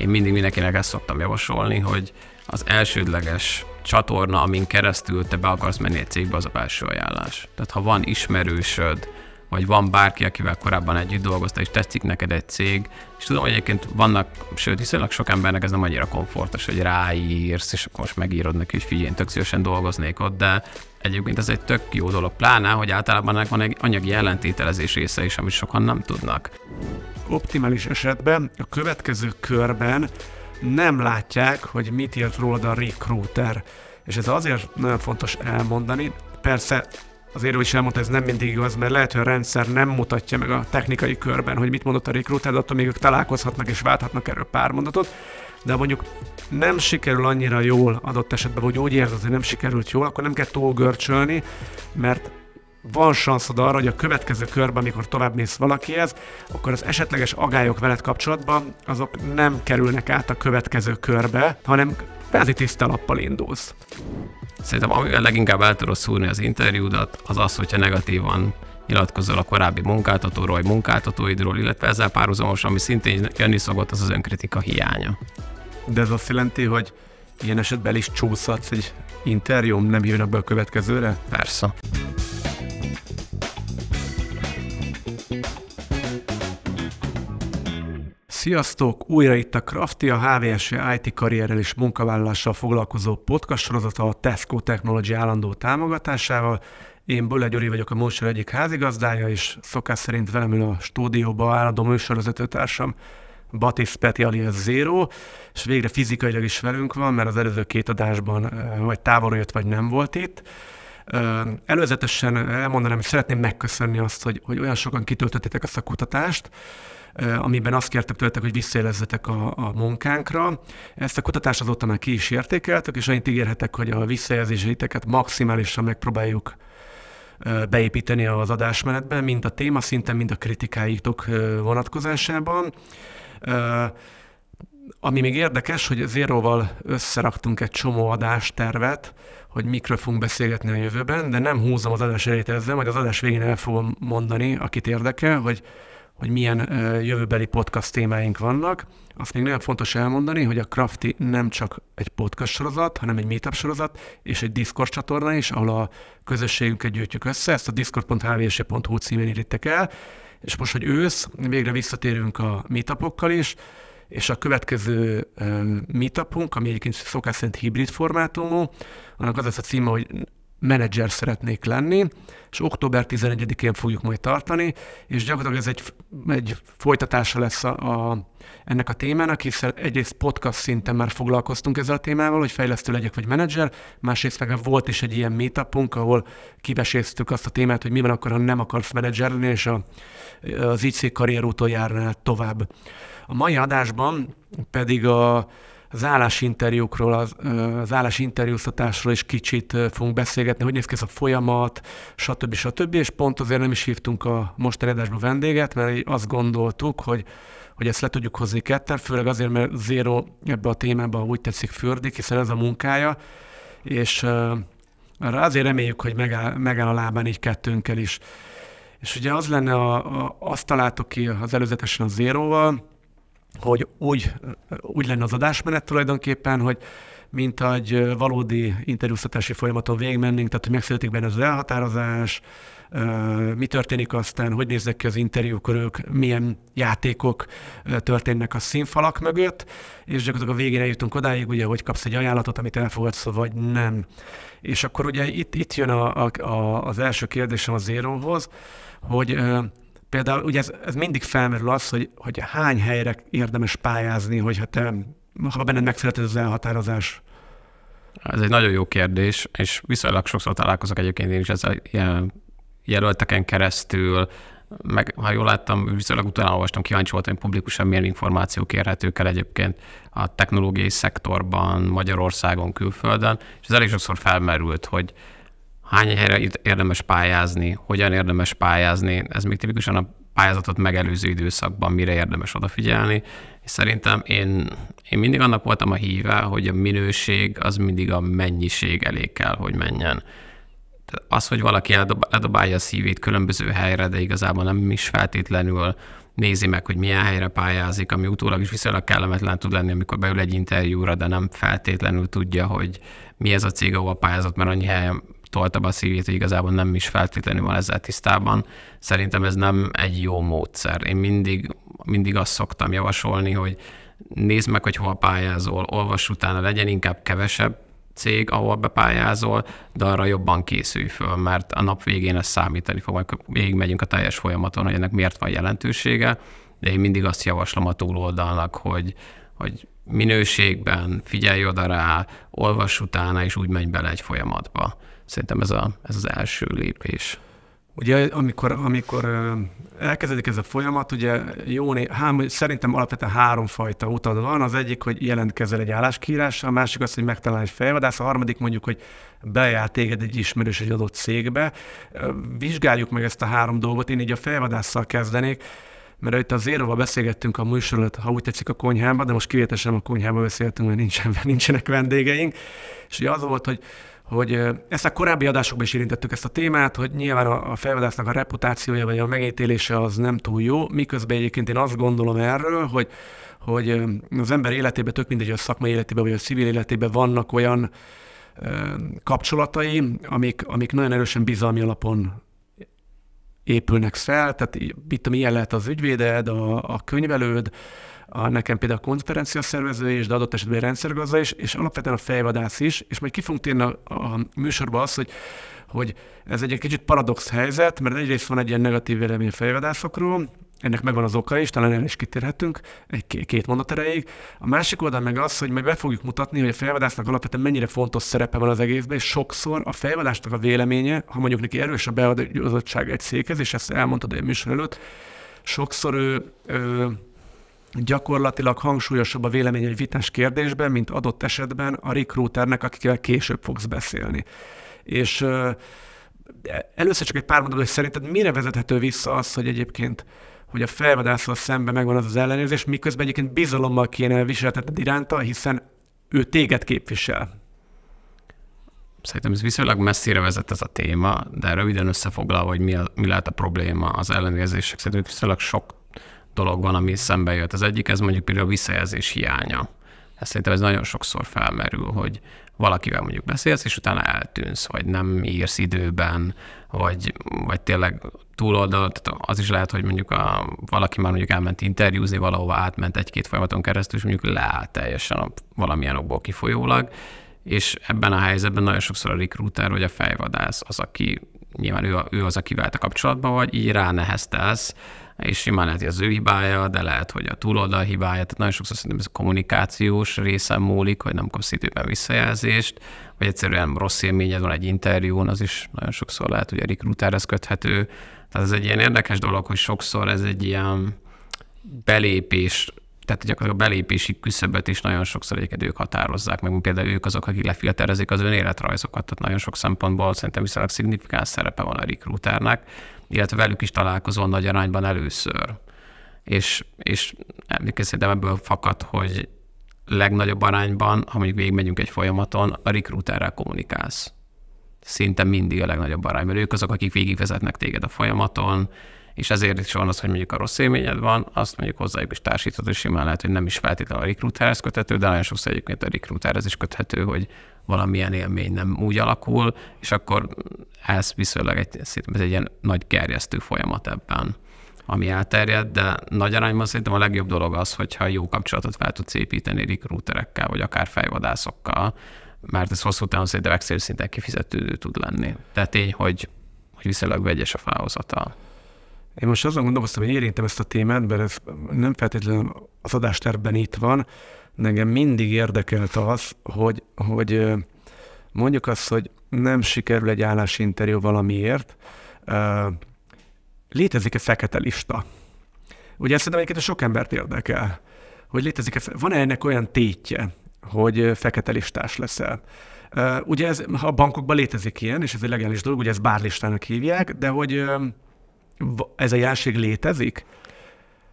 én mindig mindenkinek ezt szoktam javasolni, hogy az elsődleges csatorna, amin keresztül te be akarsz menni egy cégbe, az a belső ajánlás. Tehát ha van ismerősöd, vagy van bárki, akivel korábban együtt dolgoztál, és tetszik neked egy cég, és tudom, hogy egyébként vannak, sőt, viszonylag sok embernek ez nem annyira komfortos, hogy ráírsz, és akkor most megírod neki, hogy figyelj, tök szívesen dolgoznék ott, de egyébként ez egy tök jó dolog, pláne, hogy általában ennek van egy anyagi ellentételezés része is, amit sokan nem tudnak optimális esetben a következő körben nem látják, hogy mit írt rólad a recruiter. És ez azért nagyon fontos elmondani. Persze azért ő is elmondta, ez nem mindig igaz, mert lehet, hogy a rendszer nem mutatja meg a technikai körben, hogy mit mondott a recruiter, de attól még ők találkozhatnak és válthatnak erről pár mondatot de mondjuk nem sikerül annyira jól adott esetben, vagy úgy érzed, hogy nem sikerült jól, akkor nem kell túl görcsölni, mert van szanszod arra, hogy a következő körben, amikor tovább mész valakihez, akkor az esetleges agályok veled kapcsolatban, azok nem kerülnek át a következő körbe, hanem kvázi tiszta lappal indulsz. Szerintem amivel leginkább el tudod szúrni az interjúdat, az az, hogyha negatívan nyilatkozol a korábbi munkáltatóról, vagy munkáltatóidról, illetve ezzel párhuzamos, ami szintén jönni szokott, az az önkritika hiánya. De ez azt jelenti, hogy ilyen esetben is csúszhatsz egy interjúm, nem hívnak be a következőre? Persze. Sziasztok! Újra itt a Crafty, a HVSV IT karrierrel és munkavállalással foglalkozó podcast sorozata a Tesco Technology állandó támogatásával. Én Böle Gyuri vagyok a Motion egyik házigazdája, és szokás szerint velem ül a stúdióba állandó műsorvezető társam Batis Peti alias Zero, és végre fizikailag is velünk van, mert az előző két adásban eh, vagy távolra jött, vagy nem volt itt. Előzetesen elmondanám, hogy szeretném megköszönni azt, hogy, hogy olyan sokan kitöltöttétek ezt a kutatást, amiben azt kértek tőletek, hogy visszajelezzetek a, a munkánkra. Ezt a kutatást azóta már ki is értékeltek, és annyit ígérhetek, hogy a visszajelzéseiteket maximálisan megpróbáljuk beépíteni az adásmenetben, mind a téma szinten, mind a kritikáitok vonatkozásában. Ami még érdekes, hogy Zéróval összeraktunk egy csomó adástervet, hogy mikről fogunk beszélgetni a jövőben, de nem húzom az adás elejét ezzel, majd az adás végén el fogom mondani, akit érdekel, hogy, hogy milyen jövőbeli podcast témáink vannak. Azt még nagyon fontos elmondani, hogy a Crafty nem csak egy podcast sorozat, hanem egy meetup sorozat és egy Discord csatorna is, ahol a közösségünket gyűjtjük össze. Ezt a discord.hvs.hu e címén írítek el, és most, hogy ősz, végre visszatérünk a meetupokkal is, és a következő meetupunk, ami egyébként szokás szerint hibrid formátumú, annak az lesz a címe, hogy menedzser szeretnék lenni, és október 11-én fogjuk majd tartani, és gyakorlatilag ez egy, egy folytatása lesz a, a, ennek a témának, hiszen egyrészt podcast szinten már foglalkoztunk ezzel a témával, hogy fejlesztő legyek vagy menedzser, másrészt meg volt is egy ilyen meetupunk, ahol kiveséztük azt a témát, hogy mi van akkor, ha nem akarsz menedzserni, lenni, és a, az IC karrierúton járnál tovább. A mai adásban pedig a az állásinterjúkról, az, az állásinterjúztatásról is kicsit fogunk beszélgetni, hogy néz ki ez a folyamat, stb. stb. És pont azért nem is hívtunk a most eredásba vendéget, mert azt gondoltuk, hogy hogy ezt le tudjuk hozni ketten, főleg azért, mert Zéro ebbe a témába úgy tetszik fürdik, hiszen ez a munkája, és arra azért reméljük, hogy megáll, megáll a lábán így kettőnkkel is. És ugye az lenne, a, a, azt találtuk ki az előzetesen a Zéróval, hogy úgy, úgy lenne az adásmenet tulajdonképpen, hogy mint egy valódi interjúztatási folyamaton végigmennénk, tehát hogy megszületik benne az elhatározás, mi történik aztán, hogy néznek ki az interjúkörök, milyen játékok történnek a színfalak mögött, és gyakorlatilag a végén eljutunk odáig, ugye, hogy kapsz egy ajánlatot, amit elfogadsz, vagy nem. És akkor ugye itt, itt jön a, a, a, az első kérdésem a Zéróhoz, hogy Például ugye ez, ez mindig felmerül az, hogy, hogy hány helyre érdemes pályázni, hogyha te, ha benned megszületett az elhatározás. Ez egy nagyon jó kérdés, és viszonylag sokszor találkozok egyébként én is ezzel jelölteken keresztül, meg ha jól láttam, viszonylag utána olvastam, kíváncsi voltam, hogy publikusan milyen információk érhetők el egyébként a technológiai szektorban, Magyarországon, külföldön, és ez elég sokszor felmerült, hogy, hány helyre érdemes pályázni, hogyan érdemes pályázni, ez még tipikusan a pályázatot megelőző időszakban mire érdemes odafigyelni. És szerintem én, én mindig annak voltam a híve, hogy a minőség az mindig a mennyiség elé kell, hogy menjen. Tehát az, hogy valaki eldobálja a szívét különböző helyre, de igazából nem is feltétlenül nézi meg, hogy milyen helyre pályázik, ami utólag is viszonylag kellemetlen tud lenni, amikor beül egy interjúra, de nem feltétlenül tudja, hogy mi ez a cég, ahol pályázott, mert annyi helyen tolta be a szívét, hogy igazából nem is feltétlenül van ezzel tisztában. Szerintem ez nem egy jó módszer. Én mindig, mindig azt szoktam javasolni, hogy nézd meg, hogy hol pályázol, olvas utána, legyen inkább kevesebb cég, ahol bepályázol, de arra jobban készülj föl, mert a nap végén ez számítani fog, majd végigmegyünk a teljes folyamaton, hogy ennek miért van jelentősége, de én mindig azt javaslom a túloldalnak, hogy, hogy minőségben figyelj oda rá, olvas utána, és úgy menj bele egy folyamatba. Szerintem ez, a, ez az első lépés. Ugye, amikor, amikor elkezdődik ez a folyamat, ugye jó, né, há, szerintem alapvetően háromfajta utad van. Az egyik, hogy jelentkezel egy álláskírásra, a másik az, hogy megtalál egy fejvadász, a harmadik mondjuk, hogy bejár téged egy ismerős egy adott cégbe. Vizsgáljuk meg ezt a három dolgot. Én így a fejvadásszal kezdenék mert itt az Éróval beszélgettünk a műsorolat, ha úgy tetszik a konyhában, de most kivételesen a konyhába beszéltünk, mert nincsen, nincsenek vendégeink. És ugye az volt, hogy hogy ezt a korábbi adásokban is érintettük ezt a témát, hogy nyilván a, felvadásznak a reputációja vagy a megítélése az nem túl jó, miközben egyébként én azt gondolom erről, hogy hogy az ember életében, tök mindegy, a szakmai életében vagy a civil életében vannak olyan kapcsolatai, amik, amik nagyon erősen bizalmi alapon épülnek fel, tehát mit tudom, ilyen lehet az ügyvéded, a, a könyvelőd, a, nekem például a konferencia szervező is, de adott esetben rendszergazda is, és alapvetően a fejvadász is, és majd ki fogunk térni a, a műsorba az, hogy hogy ez egy egy kicsit paradox helyzet, mert egyrészt van egy ilyen negatív vélemény a fejvadászokról, ennek megvan az oka is, talán el is kitérhetünk egy két mondat erejéig. A másik oldal meg az, hogy majd be fogjuk mutatni, hogy a fejvadásznak alapvetően mennyire fontos szerepe van az egészben, és sokszor a fejvadásnak a véleménye, ha mondjuk neki erős a beadottság egy székhez, és ezt elmondtad egy műsor előtt, sokszor ő, ő gyakorlatilag hangsúlyosabb a vélemény egy vitás kérdésben, mint adott esetben a recruiternek, akikkel később fogsz beszélni. És először csak egy pár mondat, hogy szerinted mire vezethető vissza az, hogy egyébként hogy a felvadászal szemben megvan az az ellenőrzés, miközben egyébként bizalommal kéne viseltetned iránta, hiszen ő téged képvisel. Szerintem ez viszonylag messzire vezet ez a téma, de röviden összefoglalva, hogy mi, a, mi lehet a probléma az ellenőrzések, Szerintem viszonylag sok dolog van, ami szembe jött. Az egyik, ez mondjuk például a visszajelzés hiánya. ezt szerintem ez nagyon sokszor felmerül, hogy valakivel mondjuk beszélsz, és utána eltűnsz, vagy nem írsz időben, vagy, vagy tényleg túloldal, tehát az is lehet, hogy mondjuk a, valaki már mondjuk elment interjúzni, valahova átment egy-két folyamaton keresztül, és mondjuk leáll teljesen a, valamilyen okból kifolyólag, és ebben a helyzetben nagyon sokszor a recruiter vagy a fejvadász az, aki nyilván ő, ő az, akivel te kapcsolatban vagy, így ráneheztelsz és simán lehet, hogy az ő hibája, de lehet, hogy a túloldal hibája, tehát nagyon sokszor szerintem ez a kommunikációs része múlik, hogy nem kapsz időben visszajelzést, vagy egyszerűen rossz élményed van egy interjún, az is nagyon sokszor lehet, hogy a recruiterhez köthető. Tehát ez egy ilyen érdekes dolog, hogy sokszor ez egy ilyen belépés tehát gyakorlatilag a belépési küszöböt is nagyon sokszor egyébként ők határozzák, meg például ők azok, akik lefilterezik az önéletrajzokat, tehát nagyon sok szempontból szerintem viszonylag szignifikáns szerepe van a recruiternek, illetve velük is találkozol nagy arányban először. És, és emlékezzétem ebből fakad, hogy legnagyobb arányban, ha mondjuk végigmegyünk egy folyamaton, a recruiterrel kommunikálsz. Szinte mindig a legnagyobb arány, mert Ők azok, akik végigvezetnek téged a folyamaton, és ezért is van az, hogy mondjuk a rossz élményed van, azt mondjuk hozzájuk is társítod, és simán lehet, hogy nem is feltétlenül a recruiterhez köthető, de nagyon sokszor egyébként a recruiterhez is köthető, hogy valamilyen élmény nem úgy alakul, és akkor ez viszonylag egy, ez egy ilyen nagy gerjesztő folyamat ebben ami elterjed, de nagy arányban szerintem a legjobb dolog az, hogyha jó kapcsolatot fel tudsz építeni rekrúterekkel, vagy akár fejvadászokkal, mert ez hosszú távon szerintem Excel szinten kifizetődő tud lenni. De tény, hogy, hogy viszonylag vegyes a fáhozata. Én most azon gondolkoztam, hogy érintem ezt a témát, mert ez nem feltétlenül az adástervben itt van, nekem mindig érdekelt az, hogy, hogy mondjuk azt, hogy nem sikerül egy állásinterjú valamiért, létezik-e fekete lista? Ugye ezt szerintem egyébként sok embert érdekel, hogy létezik-e, van-e ennek olyan tétje, hogy fekete listás leszel? Ugye ez, a bankokban létezik ilyen, és ez egy legális dolog, ugye ezt bárlistának hívják, de hogy ez a jelség létezik?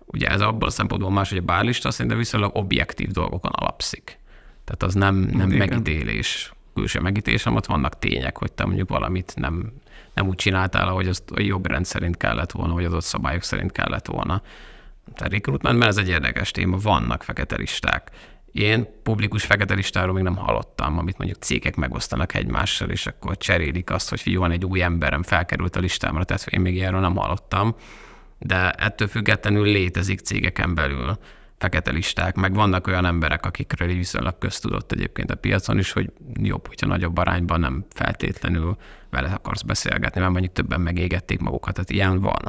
ugye ez abból a szempontból más, hogy a bárlista szerintem viszonylag objektív dolgokon alapszik. Tehát az nem, nem Igen. megítélés, külső megítélés, hanem ott vannak tények, hogy te mondjuk valamit nem, nem úgy csináltál, ahogy azt a jogrend szerint kellett volna, vagy az ott szabályok szerint kellett volna. Tehát mert ez egy érdekes téma, vannak fekete listák. Én publikus fekete listáról még nem hallottam, amit mondjuk cégek megosztanak egymással, és akkor cserélik azt, hogy jó, van egy új emberem, felkerült a listámra, tehát én még ilyenről nem hallottam de ettől függetlenül létezik cégeken belül fekete listák, meg vannak olyan emberek, akikről viszonylag köztudott egyébként a piacon is, hogy jobb, hogyha nagyobb arányban nem feltétlenül vele akarsz beszélgetni, mert mondjuk többen megégették magukat, tehát ilyen van.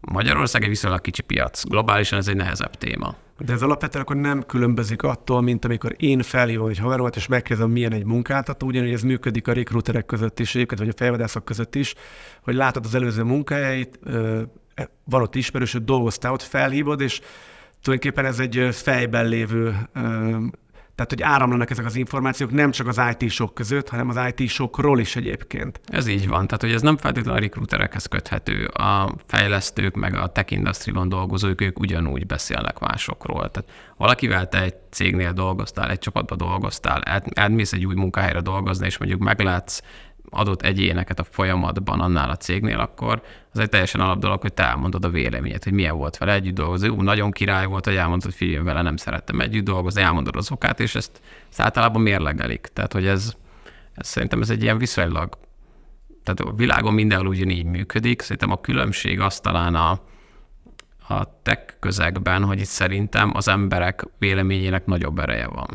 Magyarország egy viszonylag kicsi piac. Globálisan ez egy nehezebb téma. De ez alapvetően akkor nem különbözik attól, mint amikor én felhívom egy haveromat, és megkérdezem, milyen egy munkáltató, ugyanúgy ez működik a rekruterek között is, egyébként vagy a fejvadászok között is, hogy látod az előző munkájait, van ott ismerősöd, dolgoztál ott, felhívod, és tulajdonképpen ez egy fejben lévő, tehát hogy áramlanak ezek az információk nem csak az IT-sok között, hanem az IT-sokról is egyébként. Ez így van, tehát hogy ez nem feltétlenül a rekruterekhez köthető. A fejlesztők meg a tech industry-ban dolgozók, ők ugyanúgy beszélnek másokról. Tehát valakivel te egy cégnél dolgoztál, egy csapatban dolgoztál, elmész egy új munkahelyre dolgozni, és mondjuk meglátsz adott egyéneket a folyamatban annál a cégnél, akkor az egy teljesen alapdolog, hogy te elmondod a véleményed, hogy milyen volt vele együtt dolgozni. Ú, nagyon király volt, hogy elmondod, hogy figyelj, vele nem szerettem együtt dolgozni, elmondod az okát, és ezt, ezt általában mérlegelik. Tehát, hogy ez, ez szerintem ez egy ilyen viszonylag, tehát a világon mindenhol ugyanígy működik. Szerintem a különbség az talán a, a tech közegben, hogy itt szerintem az emberek véleményének nagyobb ereje van.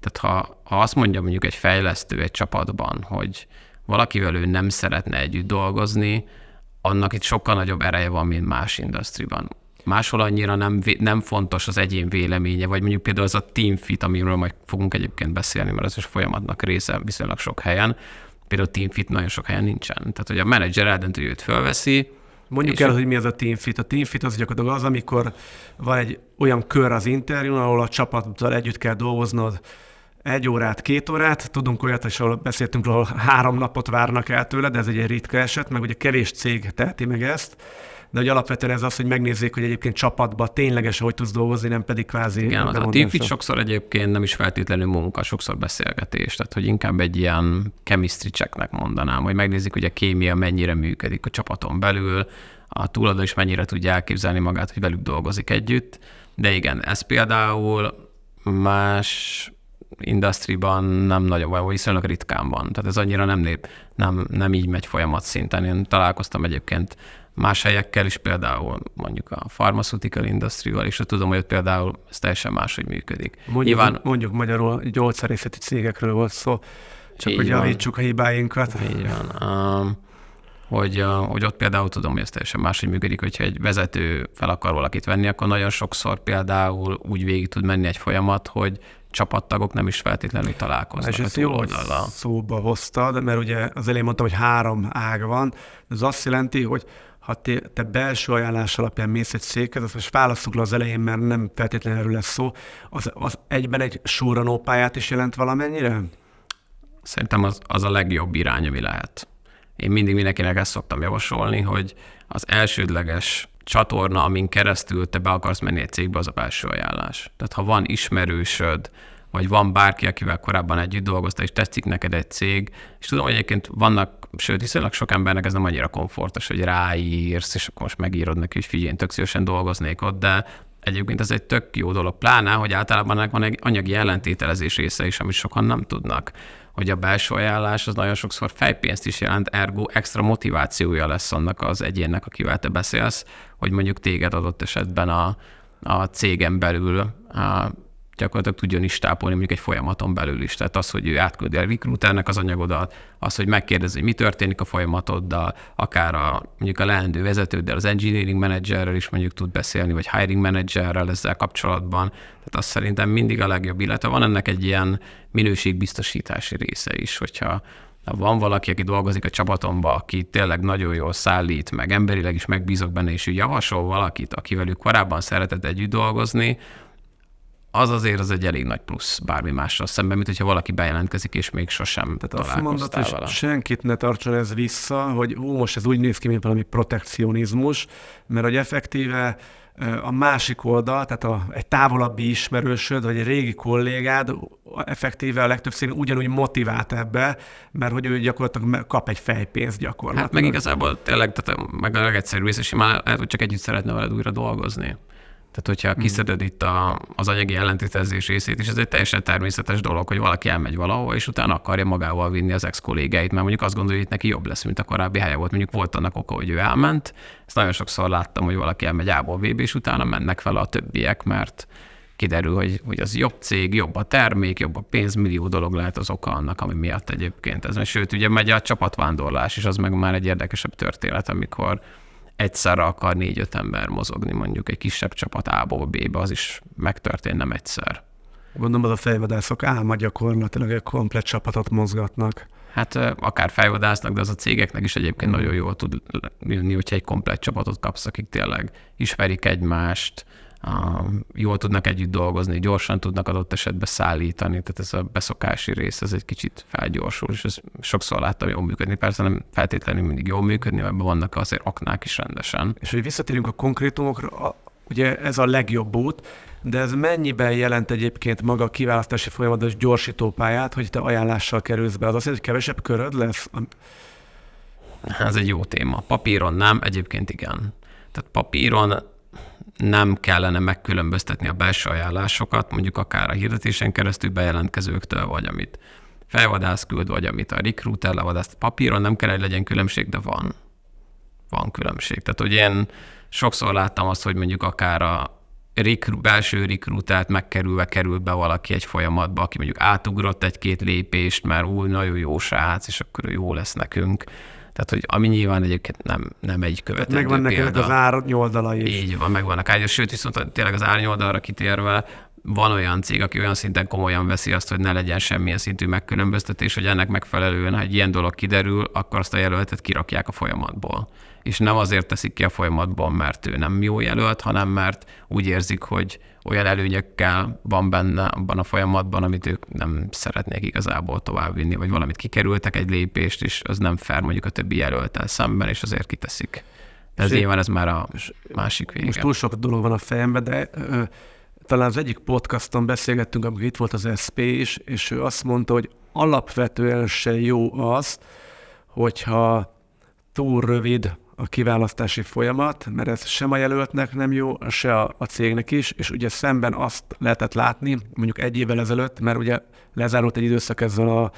Tehát ha, ha azt mondja mondjuk egy fejlesztő egy csapatban, hogy valakivel ő nem szeretne együtt dolgozni, annak itt sokkal nagyobb ereje van, mint más industriban. Máshol annyira nem, nem fontos az egyén véleménye, vagy mondjuk például az a team fit, amiről majd fogunk egyébként beszélni, mert ez is folyamatnak része viszonylag sok helyen. Például team fit nagyon sok helyen nincsen. Tehát, hogy a menedzser eldöntő, hogy őt fölveszi, Mondjuk el, hogy mi az a fit. A fit az gyakorlatilag az, amikor van egy olyan kör az interjún, ahol a csapattal együtt kell dolgoznod egy órát, két órát. Tudunk olyat, és ahol beszéltünk, ahol három napot várnak el tőled, de ez egy ritka eset, meg ugye kevés cég teheti meg ezt de hogy alapvetően ez az, hogy megnézzék, hogy egyébként csapatba tényleges, hogy tudsz dolgozni, nem pedig kvázi. Igen, az. a tifit sokszor egyébként nem is feltétlenül munka, sokszor beszélgetés, tehát hogy inkább egy ilyen chemistry checknek mondanám, hogy megnézik, hogy a kémia mennyire működik a csapaton belül, a túladó is mennyire tudja elképzelni magát, hogy velük dolgozik együtt. De igen, ez például más industriban nem nagyon van, vagy viszonylag ritkán van. Tehát ez annyira nem, nép, nem, nem így megy folyamat szinten. Én találkoztam egyébként más helyekkel is, például mondjuk a pharmaceutical industry-val, és tudom, hogy ott például ez teljesen máshogy működik. Mondjuk, Nyilván... mondjuk magyarul gyógyszerészeti cégekről volt szó, csak Így hogy van. javítsuk a hibáinkat. Így van. Um, hogy, hogy ott például tudom, hogy ez teljesen máshogy működik, hogyha egy vezető fel akar valakit venni, akkor nagyon sokszor például úgy végig tud menni egy folyamat, hogy csapattagok nem is feltétlenül találkoznak. És ezt jó, szóba hoztad, mert ugye az elején mondtam, hogy három ág van, ez azt jelenti, hogy ha te, te belső ajánlás alapján mész egy székhez, azt most válasszuk le az elején, mert nem feltétlenül erről lesz szó, az, az egyben egy súranó pályát is jelent valamennyire? Szerintem az, az a legjobb irány, ami lehet. Én mindig mindenkinek ezt szoktam javasolni, hogy az elsődleges csatorna, amin keresztül te be akarsz menni egy cégbe, az a belső ajánlás. Tehát ha van ismerősöd, vagy van bárki, akivel korábban együtt dolgozta, és tetszik neked egy cég, és tudom, hogy egyébként vannak, sőt, viszonylag sok embernek ez nem annyira komfortos, hogy ráírsz, és akkor most megírod neki, hogy figyelj, én tök szívesen dolgoznék ott, de egyébként ez egy tök jó dolog, pláne, hogy általában ennek van egy anyagi ellentételezés része is, amit sokan nem tudnak hogy a belső ajánlás az nagyon sokszor fejpénzt is jelent, ergo extra motivációja lesz annak az egyénnek, akivel te beszélsz, hogy mondjuk téged adott esetben a, a cégen belül a, gyakorlatilag tudjon is tápolni mondjuk egy folyamaton belül is. Tehát az, hogy ő átküldi a recruiternek az anyagodat, az, hogy megkérdezi, hogy mi történik a folyamatoddal, akár a, mondjuk a leendő vezetőddel, az engineering managerrel is mondjuk tud beszélni, vagy hiring managerrel ezzel kapcsolatban. Tehát azt szerintem mindig a legjobb, illetve van ennek egy ilyen minőségbiztosítási része is, hogyha ha van valaki, aki dolgozik a csapatomba, aki tényleg nagyon jól szállít, meg emberileg is megbízok benne, és ő javasol valakit, akivel ő korábban szeretett együtt dolgozni, az azért az egy elég nagy plusz bármi másra szemben, mint hogyha valaki bejelentkezik, és még sosem Tehát azt mondod, hogy senkit ne tartson ez vissza, hogy ó, most ez úgy néz ki, mint valami protekcionizmus, mert hogy effektíve a másik oldal, tehát a, egy távolabbi ismerősöd, vagy egy régi kollégád effektíve a legtöbb szintén ugyanúgy motivált ebbe, mert hogy ő gyakorlatilag kap egy fejpénzt gyakorlatilag. Hát meg igazából tényleg, tehát meg a legegyszerűbb és már lehet, hogy csak együtt szeretne veled újra dolgozni. Tehát, hogyha mhm. kiszeded itt a, az anyagi ellentétezés részét is, ez egy teljesen természetes dolog, hogy valaki elmegy valahol, és utána akarja magával vinni az ex kollégáit, mert mondjuk azt gondolja, hogy itt neki jobb lesz, mint a korábbi helye volt. Mondjuk volt annak oka, hogy ő elment. Ezt nagyon sokszor láttam, hogy valaki elmegy a VB és utána mennek vele a többiek, mert kiderül, hogy, hogy az jobb cég, jobb a termék, jobb a pénz, millió dolog lehet az oka annak, ami miatt egyébként ez. Sőt, ugye megy a csapatvándorlás, és az meg már egy érdekesebb történet, amikor egyszerre akar négy-öt ember mozogni mondjuk egy kisebb csapat A-ból B-be, az is megtörtént nem egyszer. Gondolom az a fejvadászok álma gyakorlatilag egy komplet csapatot mozgatnak. Hát akár fejvadásznak, de az a cégeknek is egyébként mm. nagyon jól tud jönni, hogyha egy komplet csapatot kapsz, akik tényleg ismerik egymást, jól tudnak együtt dolgozni, gyorsan tudnak adott esetben szállítani, tehát ez a beszokási rész, ez egy kicsit felgyorsul, és ez sokszor láttam jól működni. Persze nem feltétlenül mindig jól működni, mert vannak azért aknák is rendesen. És hogy visszatérünk a konkrétumokra, ugye ez a legjobb út, de ez mennyiben jelent egyébként maga a kiválasztási folyamatos gyorsítópályát, hogy te ajánlással kerülsz be? Az azt jelenti, hogy kevesebb köröd lesz? Ez egy jó téma. Papíron nem, egyébként igen. Tehát papíron nem kellene megkülönböztetni a belső ajánlásokat, mondjuk akár a hirdetésen keresztül bejelentkezőktől, vagy amit felvadász küld, vagy amit a recruiter levadászt papíron, nem kell, hogy legyen különbség, de van. Van különbség. Tehát, hogy én sokszor láttam azt, hogy mondjuk akár a rekru, belső rekrutát megkerülve kerül be valaki egy folyamatba, aki mondjuk átugrott egy-két lépést, mert új, nagyon jó srác, és akkor jó lesz nekünk tehát, hogy ami nyilván egyébként nem, nem egy hát követendő meg Megvannak példa. az árnyoldalai is. Így van, megvannak árnyoldalai. Sőt, viszont tényleg az árnyoldalra kitérve, van olyan cég, aki olyan szinten komolyan veszi azt, hogy ne legyen semmilyen szintű megkülönböztetés, hogy ennek megfelelően, ha egy ilyen dolog kiderül, akkor azt a jelöltet kirakják a folyamatból. És nem azért teszik ki a folyamatban, mert ő nem jó jelölt, hanem mert úgy érzik, hogy olyan előnyökkel van benne abban a folyamatban, amit ők nem szeretnék igazából továbbvinni, vagy valamit kikerültek egy lépést, és az nem fair mondjuk a többi jelöltel szemben, és azért kiteszik. De ez nyilván ez már a másik vége. Most túl sok dolog van a fejemben, de ö, talán az egyik podcaston beszélgettünk, amikor itt volt az SP is, és ő azt mondta, hogy alapvetően se jó az, hogyha túl rövid a kiválasztási folyamat, mert ez sem a jelöltnek nem jó, se a, a cégnek is, és ugye szemben azt lehetett látni, mondjuk egy évvel ezelőtt, mert ugye lezárult egy időszak ezzel a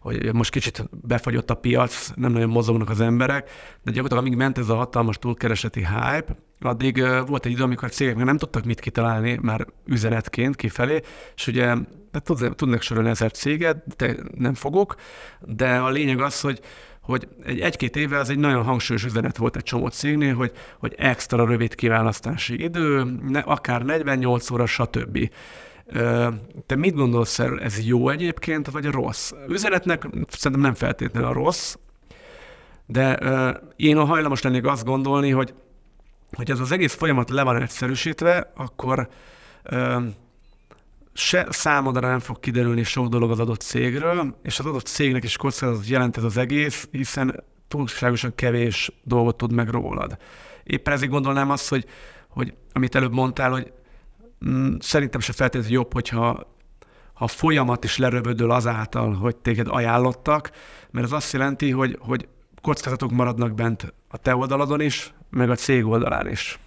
hogy most kicsit befagyott a piac, nem nagyon mozognak az emberek, de gyakorlatilag amíg ment ez a hatalmas túlkereseti hype, addig volt egy idő, amikor a cégek nem tudtak mit kitalálni már üzenetként kifelé, és ugye hát tudnak sorolni ezer céget, de nem fogok, de a lényeg az, hogy hogy egy, egy-két éve az egy nagyon hangsúlyos üzenet volt egy csomó cégnél, hogy, hogy extra rövid kiválasztási idő, ne, akár 48 óra, stb. Te mit gondolsz erről? Ez jó egyébként, vagy rossz? Üzenetnek szerintem nem feltétlenül a rossz, de én a hajlamos lennék azt gondolni, hogy hogy ez az egész folyamat le van egyszerűsítve, akkor se számodra nem fog kiderülni sok dolog az adott cégről, és az adott cégnek is kockázatot jelent ez az egész, hiszen túlságosan kevés dolgot tud meg rólad. Éppen ezért gondolnám azt, hogy, hogy amit előbb mondtál, hogy mm, szerintem se feltétlenül jobb, hogyha ha folyamat is leröbödöl azáltal, hogy téged ajánlottak, mert ez azt jelenti, hogy, hogy kockázatok maradnak bent a te oldaladon is, meg a cég oldalán is.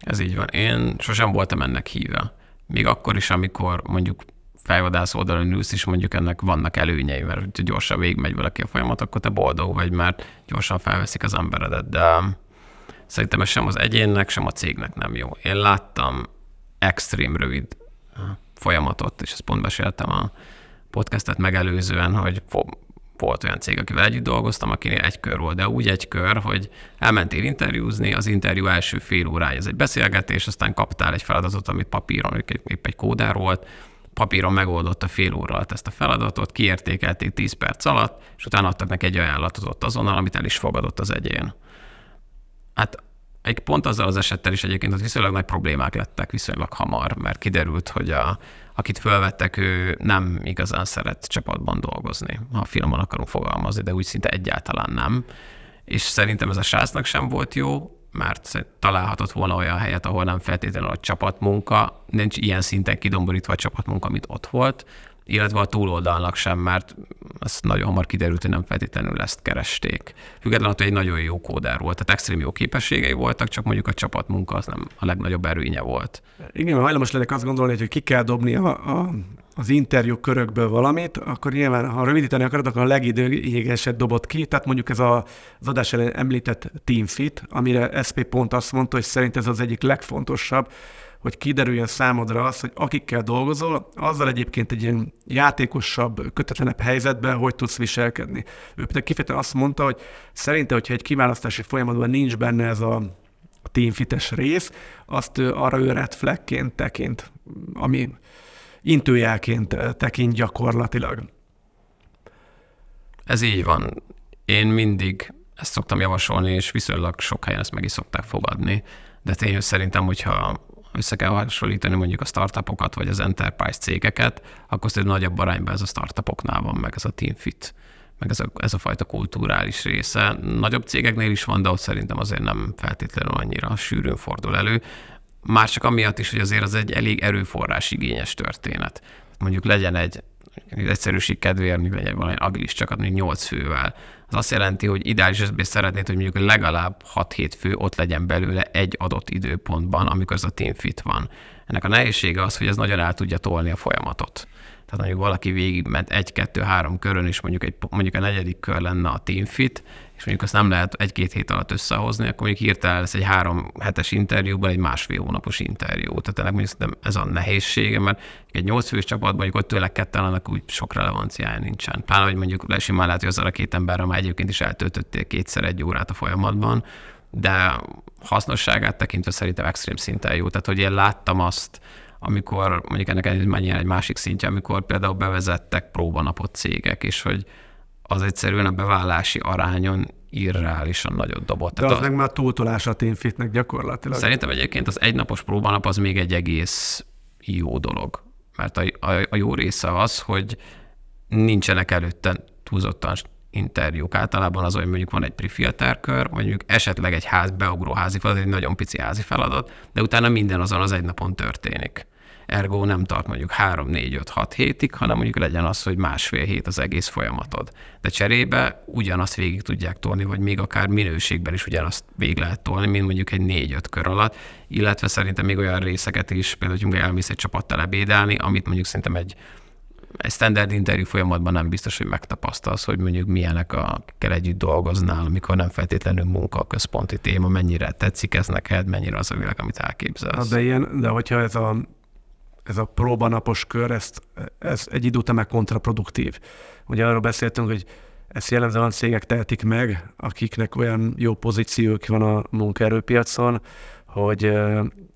Ez így van. Én sosem voltam ennek híve még akkor is, amikor mondjuk fejvadász oldalon ülsz, és mondjuk ennek vannak előnyei, mert hogyha gyorsan végigmegy valaki a folyamat, akkor te boldog vagy, mert gyorsan felveszik az emberedet, de um, szerintem ez sem az egyénnek, sem a cégnek nem jó. Én láttam extrém rövid uh, folyamatot, és ezt pont beséltem a podcastet megelőzően, hogy volt olyan cég, akivel együtt dolgoztam, akinél egy kör volt, de úgy egy kör, hogy elmentél interjúzni, az interjú első fél órája ez egy beszélgetés, aztán kaptál egy feladatot, amit papíron, épp egy kódár volt, papíron megoldotta fél óra alatt ezt a feladatot, kiértékelték 10 perc alatt, és utána adtak neki egy ajánlatot ott azonnal, amit el is fogadott az egyén. Hát egy pont azzal az esettel is egyébként ott viszonylag nagy problémák lettek viszonylag hamar, mert kiderült, hogy a, akit fölvettek, ő nem igazán szeret csapatban dolgozni, ha filmon akarunk fogalmazni, de úgy szinte egyáltalán nem. És szerintem ez a sásznak sem volt jó, mert találhatott volna olyan helyet, ahol nem feltétlenül a csapatmunka, nincs ilyen szinten kidomborítva a csapatmunka, mint ott volt, illetve a túloldalnak sem, mert ez nagyon hamar kiderült, hogy nem feltétlenül ezt keresték. Függetlenül attól, egy nagyon jó kódár volt, tehát extrém jó képességei voltak, csak mondjuk a csapatmunka az nem a legnagyobb erőnye volt. Igen, hajlamos lennék azt gondolni, hogy ki kell dobni a, a, az interjú körökből valamit, akkor nyilván, ha rövidíteni akarod, akkor a legidőigeset dobott ki, tehát mondjuk ez a, az adás ellen említett TeamFit, amire SP pont azt mondta, hogy szerint ez az egyik legfontosabb hogy kiderüljön számodra az, hogy akikkel dolgozol, azzal egyébként egy ilyen játékosabb, kötetlenebb helyzetben hogy tudsz viselkedni. Ő például kifejezetten azt mondta, hogy szerinte, hogyha egy kiválasztási folyamatban nincs benne ez a a teamfites rész, azt arra ő red flagként tekint, ami intőjelként tekint gyakorlatilag. Ez így van. Én mindig ezt szoktam javasolni, és viszonylag sok helyen ezt meg is szokták fogadni, de tényleg szerintem, hogyha össze kell hasonlítani mondjuk a startupokat, vagy az enterprise cégeket, akkor szerintem nagyobb arányban ez a startupoknál van meg ez a team fit, meg ez a, ez a fajta kulturális része. Nagyobb cégeknél is van, de ott szerintem azért nem feltétlenül annyira sűrűn fordul elő. Már csak amiatt is, hogy azért az egy elég erőforrás igényes történet. Mondjuk legyen egy egyszerűség kedvéért, legyen valami agilis csak mondjuk 8 fővel, az azt jelenti, hogy ideális esetben szeretnéd, hogy mondjuk legalább 6-7 fő ott legyen belőle egy adott időpontban, amikor az a team fit van. Ennek a nehézsége az, hogy ez nagyon el tudja tolni a folyamatot. Tehát mondjuk valaki végigment egy-kettő-három körön, és mondjuk, egy, mondjuk a negyedik kör lenne a team fit, és mondjuk azt nem lehet egy-két hét alatt összehozni, akkor mondjuk hirtelen lesz egy három hetes interjúban egy másfél hónapos interjú. Tehát ennek mondjuk szerintem ez a nehézsége, mert egy nyolc fős csapatban, mondjuk ott tőle ketten, annak úgy sok relevanciája nincsen. Pláne, hogy mondjuk le simán lehet, hogy az a két emberre már egyébként is eltöltöttél kétszer egy órát a folyamatban, de hasznosságát tekintve szerintem extrém szinten jó. Tehát, hogy én láttam azt, amikor mondjuk ennek egy, egy másik szintje, amikor például bevezettek próbanapot cégek, és hogy az egyszerűen a bevállási arányon irreálisan nagyot dobott. De az, az meg már túltolás a Teamfitnek gyakorlatilag. Szerintem egyébként az egynapos próbánap az még egy egész jó dolog. Mert a, a, a jó része az, hogy nincsenek előtte túlzottan interjúk. Általában az, hogy mondjuk van egy prefilterkör, mondjuk esetleg egy ház, beugró házi feladat, egy nagyon pici házi feladat, de utána minden azon az egy napon történik ergo nem tart mondjuk 3, 4, 5, 6 hétig, hanem mondjuk legyen az, hogy másfél hét az egész folyamatod. De cserébe ugyanazt végig tudják tolni, vagy még akár minőségben is ugyanazt végig lehet tolni, mint mondjuk egy 4-5 kör alatt, illetve szerintem még olyan részeket is, például, hogy elmész egy csapattal ebédelni, amit mondjuk szerintem egy egy standard interjú folyamatban nem biztos, hogy megtapasztalsz, hogy mondjuk milyenek, kell együtt dolgoznál, amikor nem feltétlenül munka a központi téma, mennyire tetszik ez neked, mennyire az a világ, amit elképzelsz. Na hát de, ilyen, de hogyha ez a ez a próbanapos kör, ezt, ez egy idő után meg kontraproduktív. Ugye arról beszéltünk, hogy ezt jellemzően olyan cégek tehetik meg, akiknek olyan jó pozíciók van a munkaerőpiacon, hogy,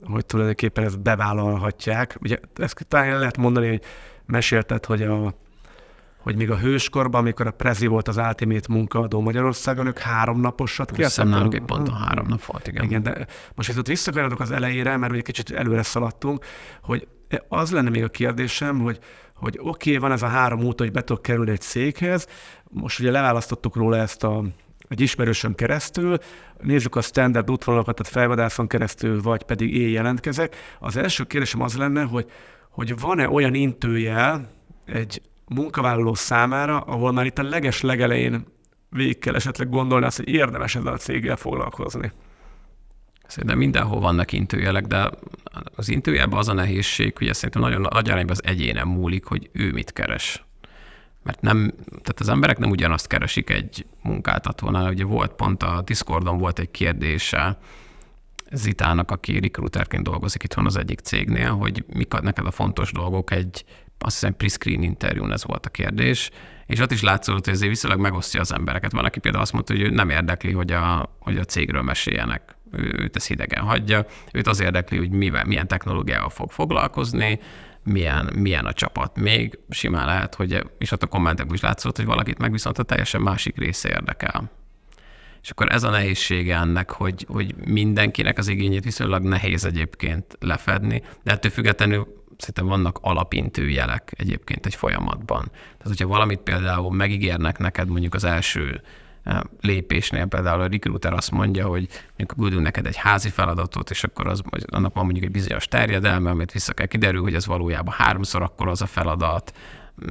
hogy tulajdonképpen ezt bevállalhatják. Ugye ezt talán lehet mondani, hogy mesélted, hogy a, hogy még a hőskorban, amikor a Prezi volt az Ultimate munkaadó Magyarországon, ők három kértek. Hiszem nálunk egy ponton három nap volt, igen. igen de most itt visszakanyarodok az elejére, mert ugye kicsit előre szaladtunk, hogy E, az lenne még a kérdésem, hogy hogy oké, okay, van ez a három út, hogy be tudok kerülni egy székhez, most ugye leválasztottuk róla ezt a, egy ismerősön keresztül, nézzük a standard útvonalakat, tehát felvadászon keresztül, vagy pedig én jelentkezek. Az első kérdésem az lenne, hogy, hogy van-e olyan intőjel egy munkavállaló számára, ahol már itt a leges legelején végig kell esetleg gondolni azt, hogy érdemes ezzel a céggel foglalkozni. Szerintem mindenhol vannak intőjelek, de az intőjelben az a nehézség, hogy szerintem nagyon nagy arányban az egyénem múlik, hogy ő mit keres. Mert nem, tehát az emberek nem ugyanazt keresik egy munkáltatónál. Ugye volt pont a Discordon volt egy kérdése Zitának, aki recruiterként dolgozik itthon az egyik cégnél, hogy mik a, neked a fontos dolgok egy, azt hiszem pre-screen interjún ez volt a kérdés, és ott is látszott, hogy azért viszonylag megosztja az embereket. Van, aki például azt mondta, hogy ő nem érdekli, hogy a, hogy a cégről meséljenek őt ez hidegen hagyja, őt az érdekli, hogy mivel, milyen technológiával fog foglalkozni, milyen, milyen a csapat. Még simán lehet, hogy, és ott a kommentekből is látszott, hogy valakit meg viszont a teljesen másik része érdekel. És akkor ez a nehézsége ennek, hogy, hogy mindenkinek az igényét viszonylag nehéz egyébként lefedni, de ettől függetlenül szerintem vannak alapintő jelek egyébként egy folyamatban. Tehát, hogyha valamit például megígérnek neked mondjuk az első lépésnél például a recruiter azt mondja, hogy mondjuk küldünk neked egy házi feladatot, és akkor az, annak van mondjuk egy bizonyos terjedelme, amit vissza kell kiderül, hogy az valójában háromszor akkor az a feladat,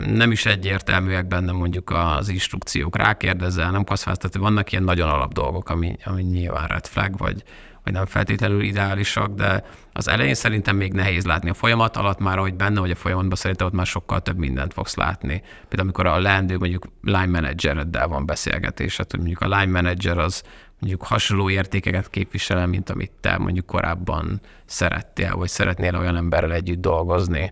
nem is egyértelműek benne mondjuk az instrukciók, rákérdezel, nem tehát vannak ilyen nagyon alap dolgok, ami, ami nyilván red flag, vagy, vagy nem feltétlenül ideálisak, de az elején szerintem még nehéz látni. A folyamat alatt már, ahogy benne vagy a folyamatban, szerintem ott már sokkal több mindent fogsz látni. Például amikor a leendő mondjuk line managereddel van beszélgetés, hát hogy mondjuk a line manager az mondjuk hasonló értékeket képvisel, mint amit te mondjuk korábban szerettél, vagy szeretnél olyan emberrel együtt dolgozni.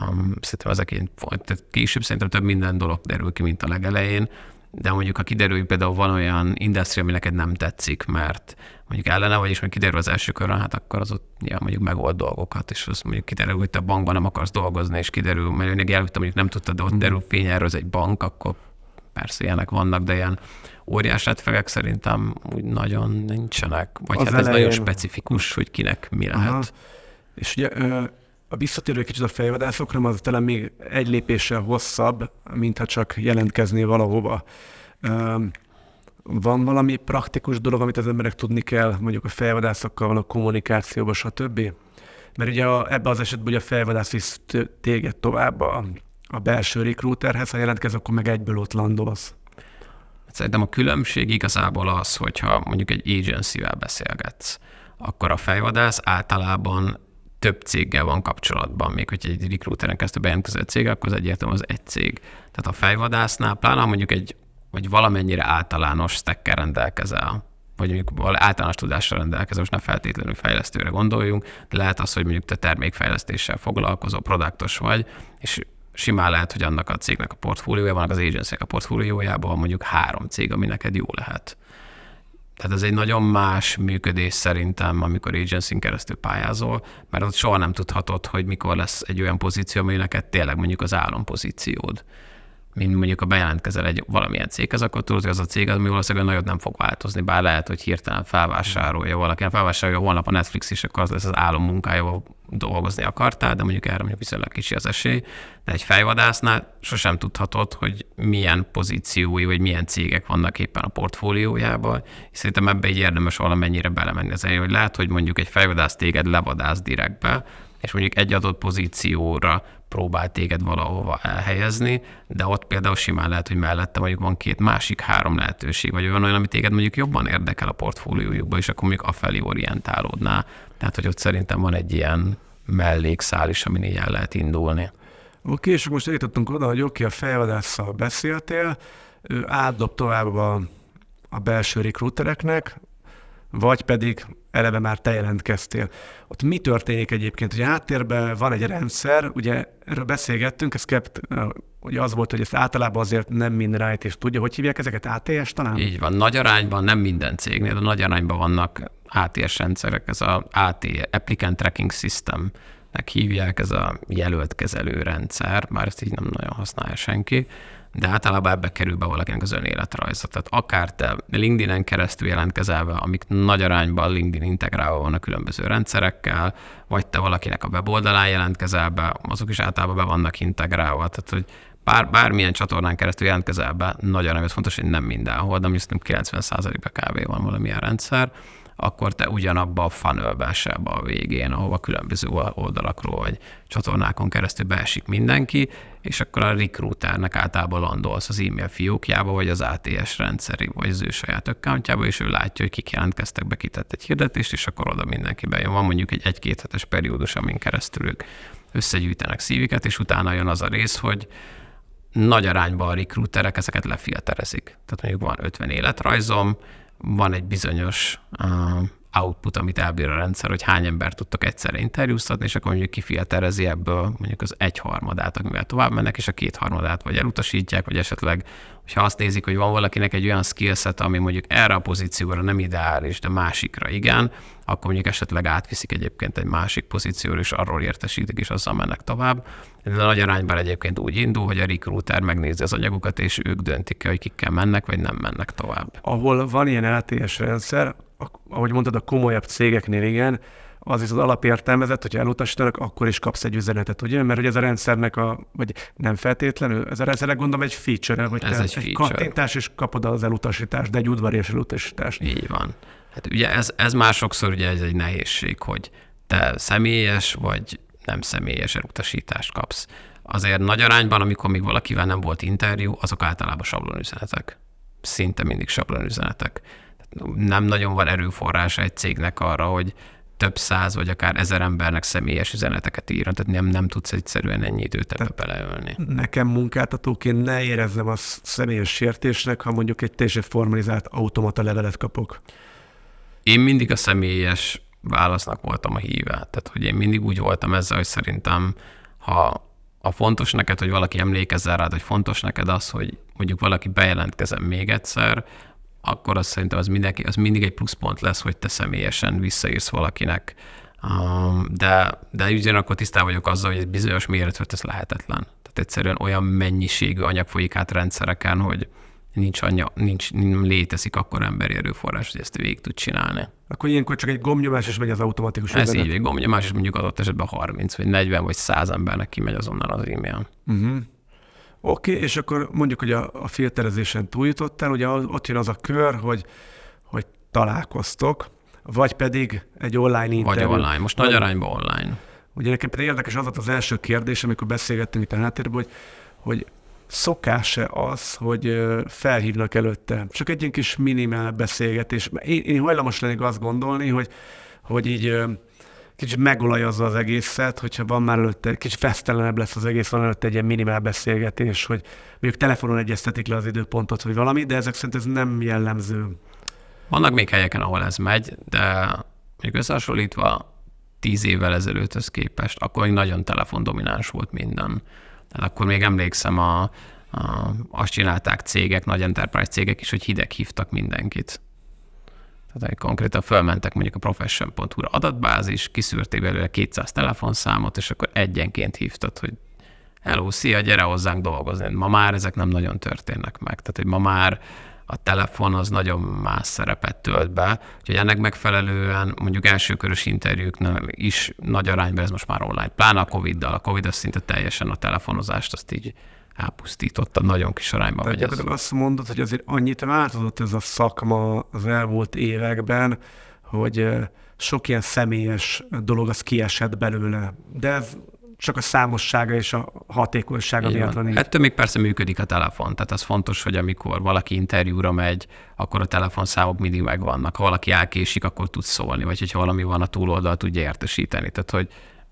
Um, szerintem ezek egy, tehát később szerintem több minden dolog derül ki, mint a legelején, de mondjuk ha kiderül, hogy például van olyan industria, ami neked nem tetszik, mert mondjuk ellene vagy, és mondjuk kiderül az első körön, hát akkor az ott ja, mondjuk megold dolgokat, és az mondjuk kiderül, hogy te a bankban nem akarsz dolgozni, és kiderül, mert lényeg előtte mondjuk nem tudtad, de ott mhm. derül fény, erről az egy bank, akkor persze ilyenek vannak, de ilyen óriás retfegek szerintem úgy nagyon nincsenek. Vagy az hát elején... ez nagyon specifikus, hogy kinek mi lehet. Aha. És ugye a visszatérő kicsit a fejvadászokra, az talán még egy lépéssel hosszabb, mintha csak jelentkezné valahova van valami praktikus dolog, amit az emberek tudni kell, mondjuk a felvadászokkal van a kommunikációban, stb.? Mert ugye a, ebbe az esetben ugye a felvadász visz téged tovább a, a belső rekrúterhez, ha jelentkez, akkor meg egyből ott landolsz. Szerintem a különbség igazából az, hogyha mondjuk egy agency-vel beszélgetsz, akkor a fejvadász általában több céggel van kapcsolatban, még hogyha egy rekrúteren keresztül bejelentkező cég, akkor az egyértelmű az egy cég. Tehát a fejvadásznál, pláne mondjuk egy vagy valamennyire általános stekkel rendelkezel, vagy mondjuk általános tudással rendelkezel, most nem feltétlenül fejlesztőre gondoljunk, de lehet az, hogy mondjuk te termékfejlesztéssel foglalkozó, produktos vagy, és simán lehet, hogy annak a cégnek a portfóliója, vannak az agency a portfóliójában mondjuk három cég, ami neked jó lehet. Tehát ez egy nagyon más működés szerintem, amikor agency keresztül pályázol, mert ott soha nem tudhatod, hogy mikor lesz egy olyan pozíció, ami neked tényleg mondjuk az álompozíciód. pozíciód mint mondjuk a bejelentkezel egy valamilyen céghez, akkor tudod, hogy az a cég, ami valószínűleg nagyot nem fog változni, bár lehet, hogy hirtelen felvásárolja valaki, felvásárolja holnap a Netflix is, akkor az lesz az álom munkája, dolgozni akartál, de mondjuk erre mondjuk viszonylag kicsi az esély, de egy fejvadásznál sosem tudhatod, hogy milyen pozíciói, vagy milyen cégek vannak éppen a portfóliójában, és szerintem ebbe így érdemes valamennyire belemenni az hogy lehet, hogy mondjuk egy fejvadász téged levadász direktbe, és mondjuk egy adott pozícióra próbál téged valahova elhelyezni, de ott például simán lehet, hogy mellette mondjuk van két másik három lehetőség, vagy olyan, olyan, ami téged mondjuk jobban érdekel a portfóliójukba, és akkor mondjuk afelé orientálódnál. Tehát, hogy ott szerintem van egy ilyen mellékszál is, amin így el lehet indulni. Oké, okay, és most eljutottunk oda, hogy oké, okay, a fejvadásszal beszéltél, ő átdob tovább a, a belső rekrútereknek, vagy pedig eleve már te jelentkeztél. Ott mi történik egyébként? hogy áttérben van egy rendszer, ugye erről beszélgettünk, ez kept, ugye az volt, hogy ezt általában azért nem minden rájt és tudja, hogy hívják ezeket ATS talán? Így van, nagy arányban, nem minden cégnél, de nagy arányban vannak ATS rendszerek, ez a AT, Applicant Tracking System, hívják, ez a jelöltkezelő rendszer, már ezt így nem nagyon használja senki, de általában ebbe kerül be valakinek az önéletrajza. Tehát akár te LinkedIn-en keresztül jelentkezel be, amik nagy arányban LinkedIn integrálva van a különböző rendszerekkel, vagy te valakinek a weboldalán jelentkezel be, azok is általában be vannak integrálva. Tehát, hogy bár, bármilyen csatornán keresztül jelentkezel be, nagyon nem fontos, hogy nem mindenhol, de mi 90%-ban kb. van valamilyen rendszer akkor te ugyanabba a funnel a végén, ahova különböző oldalakról vagy csatornákon keresztül beesik mindenki, és akkor a recruiternek általában landolsz az e-mail fiókjába, vagy az ATS rendszeri, vagy az ő saját accountjába, és ő látja, hogy kik jelentkeztek be, kitett egy hirdetést, és akkor oda mindenki bejön. Van mondjuk egy egy-két hetes periódus, amin keresztül ők összegyűjtenek szíviket, és utána jön az a rész, hogy nagy arányban a recruiterek ezeket lefilterezik. Tehát mondjuk van 50 életrajzom, van egy bizonyos output, amit elbír a rendszer, hogy hány embert tudtak egyszerre interjúztatni, és akkor mondjuk kifilterezi ebből mondjuk az egyharmadát, amivel tovább mennek, és a kétharmadát vagy elutasítják, vagy esetleg, ha azt nézik, hogy van valakinek egy olyan skillset, ami mondjuk erre a pozícióra nem ideális, de másikra igen, akkor mondjuk esetleg átviszik egyébként egy másik pozícióra, és arról értesítik, és azzal mennek tovább. De a nagy arányban egyébként úgy indul, hogy a recruiter megnézi az anyagokat, és ők döntik ki, hogy kikkel mennek, vagy nem mennek tovább. Ahol van ilyen LTS rendszer, a, ahogy mondtad, a komolyabb cégeknél igen, az is az alapértelmezett, hogyha elutasítanak, akkor is kapsz egy üzenetet, ugye? Mert hogy ez a rendszernek a, vagy nem feltétlenül, ez a rendszernek gondolom egy feature-e, hogy ez te egy, egy kattintás, és kapod az elutasítást, de egy udvarias elutasítást. Így van. Hát ugye ez, ez már sokszor ugye ez egy nehézség, hogy te személyes vagy nem személyes elutasítást kapsz. Azért nagy arányban, amikor még valakivel nem volt interjú, azok általában sablonüzenetek. Szinte mindig sablonüzenetek. üzenetek nem nagyon van erőforrása egy cégnek arra, hogy több száz vagy akár ezer embernek személyes üzeneteket írni, tehát nem, nem tudsz egyszerűen ennyi időt ebbe beleölni. Nekem munkáltatóként ne érezzem a személyes sértésnek, ha mondjuk egy teljesen formalizált automata levelet kapok. Én mindig a személyes válasznak voltam a híve. Tehát, hogy én mindig úgy voltam ezzel, hogy szerintem, ha a fontos neked, hogy valaki emlékezzen rád, hogy fontos neked az, hogy mondjuk valaki bejelentkezem még egyszer, akkor az szerintem az, mindenki, az mindig egy pluszpont lesz, hogy te személyesen visszaírsz valakinek. Um, de, de ugyanakkor tisztában vagyok azzal, hogy egy bizonyos méretről ez lehetetlen. Tehát egyszerűen olyan mennyiségű anyag folyik át rendszereken, hogy nincs, anya, nincs nem létezik akkor emberi erőforrás, hogy ezt végig tud csinálni. Akkor ilyenkor csak egy gombnyomás, és megy az automatikus Ez így, egy gombnyomás, és mondjuk adott esetben 30, vagy 40, vagy 100 embernek kimegy azonnal az e-mail. Uh-huh. Oké, okay, és akkor mondjuk, hogy a, a filterezésen túljutottál, ugye ott jön az a kör, hogy, hogy találkoztok, vagy pedig egy online interjú. Vagy online, most nagy arányban online. Ugye nekem pedig érdekes az volt az első kérdés, amikor beszélgettünk itt a háttérben, hogy, hogy szokás-e az, hogy felhívnak előtte? Csak egy ilyen kis minimál beszélgetés. Én, én hajlamos lennék azt gondolni, hogy, hogy így kicsit megolajozza az egészet, hogyha van már előtte, kicsit fesztelenebb lesz az egész, van előtte egy ilyen minimál beszélgetés, hogy mondjuk telefonon egyeztetik le az időpontot, vagy valami, de ezek szerint ez nem jellemző. Vannak még helyeken, ahol ez megy, de még összehasonlítva tíz évvel ezelőtthöz képest, akkor még nagyon telefondomináns volt minden. Tehát akkor még emlékszem, a, a, azt csinálták cégek, nagy enterprise cégek is, hogy hideg hívtak mindenkit tehát konkrétan fölmentek mondjuk a profession.hu-ra adatbázis, kiszűrték belőle 200 telefonszámot, és akkor egyenként hívtad, hogy hello, szia, gyere hozzánk dolgozni. Ma már ezek nem nagyon történnek meg. Tehát, hogy ma már a telefon az nagyon más szerepet tölt be, úgyhogy ennek megfelelően mondjuk elsőkörös interjúknál is nagy arányban ez most már online. Pláne a Covid-dal. A Covid az szinte teljesen a telefonozást, azt így elpusztította nagyon kis arányban. Tehát gyakorlatilag azt mondod, hogy azért annyit változott ez a szakma az elmúlt években, hogy sok ilyen személyes dolog az kiesett belőle. De ez csak a számossága és a hatékonysága Igen. miatt van így. Ettől még persze működik a telefon. Tehát az fontos, hogy amikor valaki interjúra megy, akkor a telefonszámok mindig megvannak. Ha valaki elkésik, akkor tud szólni, vagy hogyha valami van a túloldal, tudja értesíteni. Tehát, hogy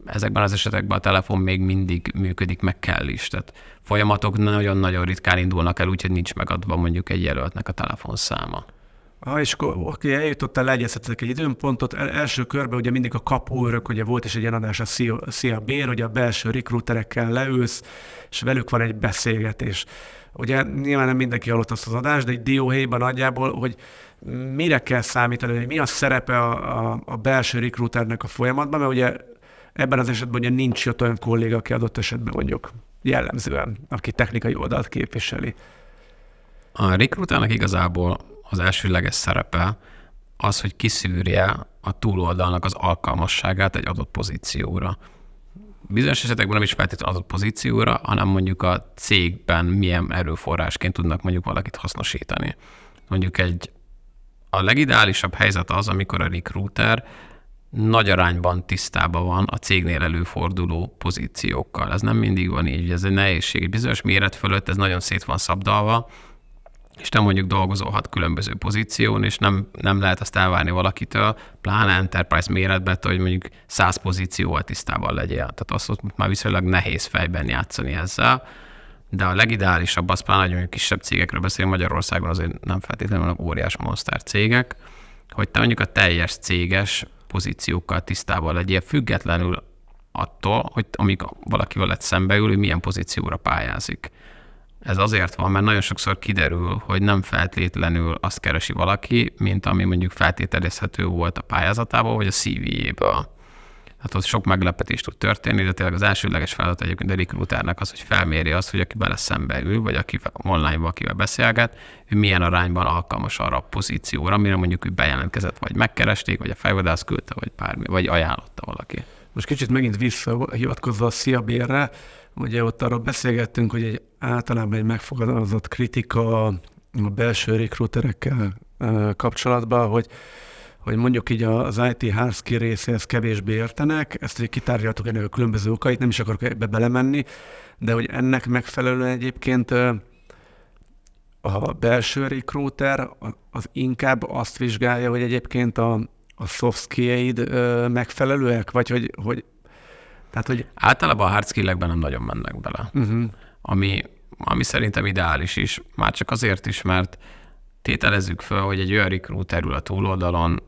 ezekben az esetekben a telefon még mindig működik, meg kell is. Tehát folyamatok nagyon-nagyon ritkán indulnak el, úgyhogy nincs megadva mondjuk egy jelöltnek a telefonszáma. Ha és akkor oké, eljutottál, leegyeztetek egy időpontot. El, első körben ugye mindig a kapuőrök, ugye volt is egy ilyen adás a Szia Bér, hogy a belső rekrúterekkel leülsz, és velük van egy beszélgetés. Ugye nyilván nem mindenki hallott azt az adást, de egy dióhéjban nagyjából, hogy mire kell számítani, hogy mi a szerepe a, a, a belső rekrúternek a folyamatban, mert ugye Ebben az esetben ugye nincs olyan kolléga, aki adott esetben mondjuk jellemzően, aki technikai oldalt képviseli. A rekrutának igazából az elsőleges szerepe az, hogy kiszűrje a túloldalnak az alkalmasságát egy adott pozícióra. Bizonyos esetekben nem is feltétlenül adott pozícióra, hanem mondjuk a cégben milyen erőforrásként tudnak mondjuk valakit hasznosítani. Mondjuk egy a legideálisabb helyzet az, amikor a recruiter nagy arányban tisztában van a cégnél előforduló pozíciókkal. Ez nem mindig van így, ez egy nehézség. Egy bizonyos méret fölött ez nagyon szét van szabdalva, és te mondjuk dolgozóhat különböző pozíción, és nem, nem lehet azt elvárni valakitől, pláne enterprise méretben, hogy mondjuk száz pozícióval tisztában legyél. Tehát azt ott már viszonylag nehéz fejben játszani ezzel, de a legideálisabb az pláne, hogy mondjuk kisebb cégekről beszél Magyarországon, azért nem feltétlenül óriás monster cégek, hogy te mondjuk a teljes céges pozíciókkal tisztában legyél, függetlenül attól, hogy amíg valaki veled szembeül, hogy milyen pozícióra pályázik. Ez azért van, mert nagyon sokszor kiderül, hogy nem feltétlenül azt keresi valaki, mint ami mondjuk feltételezhető volt a pályázatában, vagy a CV-jéből hát ott sok meglepetés tud történni, de tényleg az elsődleges feladat egyébként a rekrutárnak az, hogy felméri azt, hogy aki bele szembe ül, vagy aki online akivel beszélget, ő milyen arányban alkalmas arra a pozícióra, amire mondjuk ő bejelentkezett, vagy megkeresték, vagy a fejvadász küldte, vagy bármi, vagy ajánlotta valaki. Most kicsit megint visszahivatkozva a szia Bérre, ugye ott arról beszélgettünk, hogy egy általában egy megfogalmazott kritika a belső rekrúterekkel eh, kapcsolatban, hogy hogy mondjuk így az IT hard részéhez kevésbé értenek, ezt így kitárgyaltuk ennek a különböző okait, nem is akarok ebbe belemenni, de hogy ennek megfelelően egyébként a belső recruiter az inkább azt vizsgálja, hogy egyébként a, a soft skill-eid megfelelőek, vagy hogy, hogy tehát, hogy... Általában a hard skill-ekben nem nagyon mennek bele, uh-huh. ami, ami szerintem ideális is, már csak azért is, mert tételezzük fel, hogy egy olyan recruiter ül a túloldalon,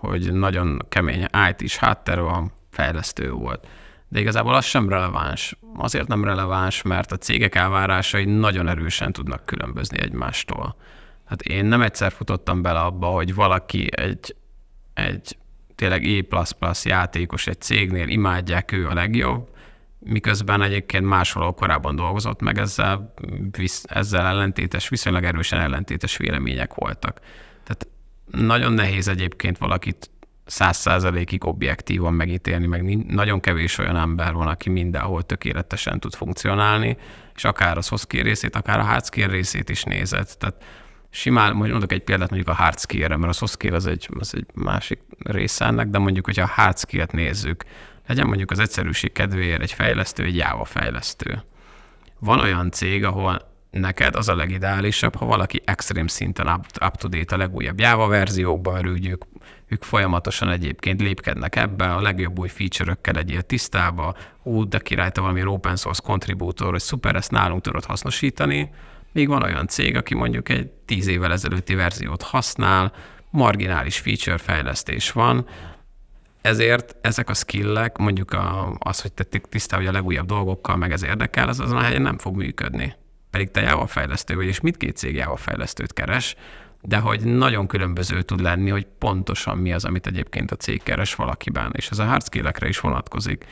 hogy nagyon kemény it is háttér van, fejlesztő volt. De igazából az sem releváns. Azért nem releváns, mert a cégek elvárásai nagyon erősen tudnak különbözni egymástól. Hát én nem egyszer futottam bele abba, hogy valaki egy, egy tényleg E++ játékos egy cégnél, imádják ő a legjobb, miközben egyébként máshol korábban dolgozott, meg ezzel, ezzel ellentétes, viszonylag erősen ellentétes vélemények voltak. Nagyon nehéz egyébként valakit száz százalékig objektívan megítélni, meg nagyon kevés olyan ember van, aki mindenhol tökéletesen tud funkcionálni, és akár az hosszkér részét, akár a hátszkér részét is nézett. Tehát simán, majd mondok egy példát mondjuk a hátszkérre, mert a hosszkér az egy, az egy másik része ennek, de mondjuk, hogyha a hátszkért nézzük, legyen mondjuk az egyszerűség kedvéért egy fejlesztő, egy Java fejlesztő. Van olyan cég, ahol neked az a legideálisabb, ha valaki extrém szinten up-to-date a legújabb Java verziókban rügyük, ők folyamatosan egyébként lépkednek ebbe, a legjobb új feature-ökkel legyél tisztába, ú, de te valami open source contributor, hogy szuper, ezt nálunk tudod hasznosítani. Még van olyan cég, aki mondjuk egy tíz évvel ezelőtti verziót használ, marginális feature fejlesztés van, ezért ezek a skillek, mondjuk a, az, hogy te tisztá vagy a legújabb dolgokkal, meg ez érdekel, az azon a helyen nem fog működni pedig te Java fejlesztő vagy, és mindkét cég Java fejlesztőt keres, de hogy nagyon különböző tud lenni, hogy pontosan mi az, amit egyébként a cég keres valakiben, és ez a hard is vonatkozik.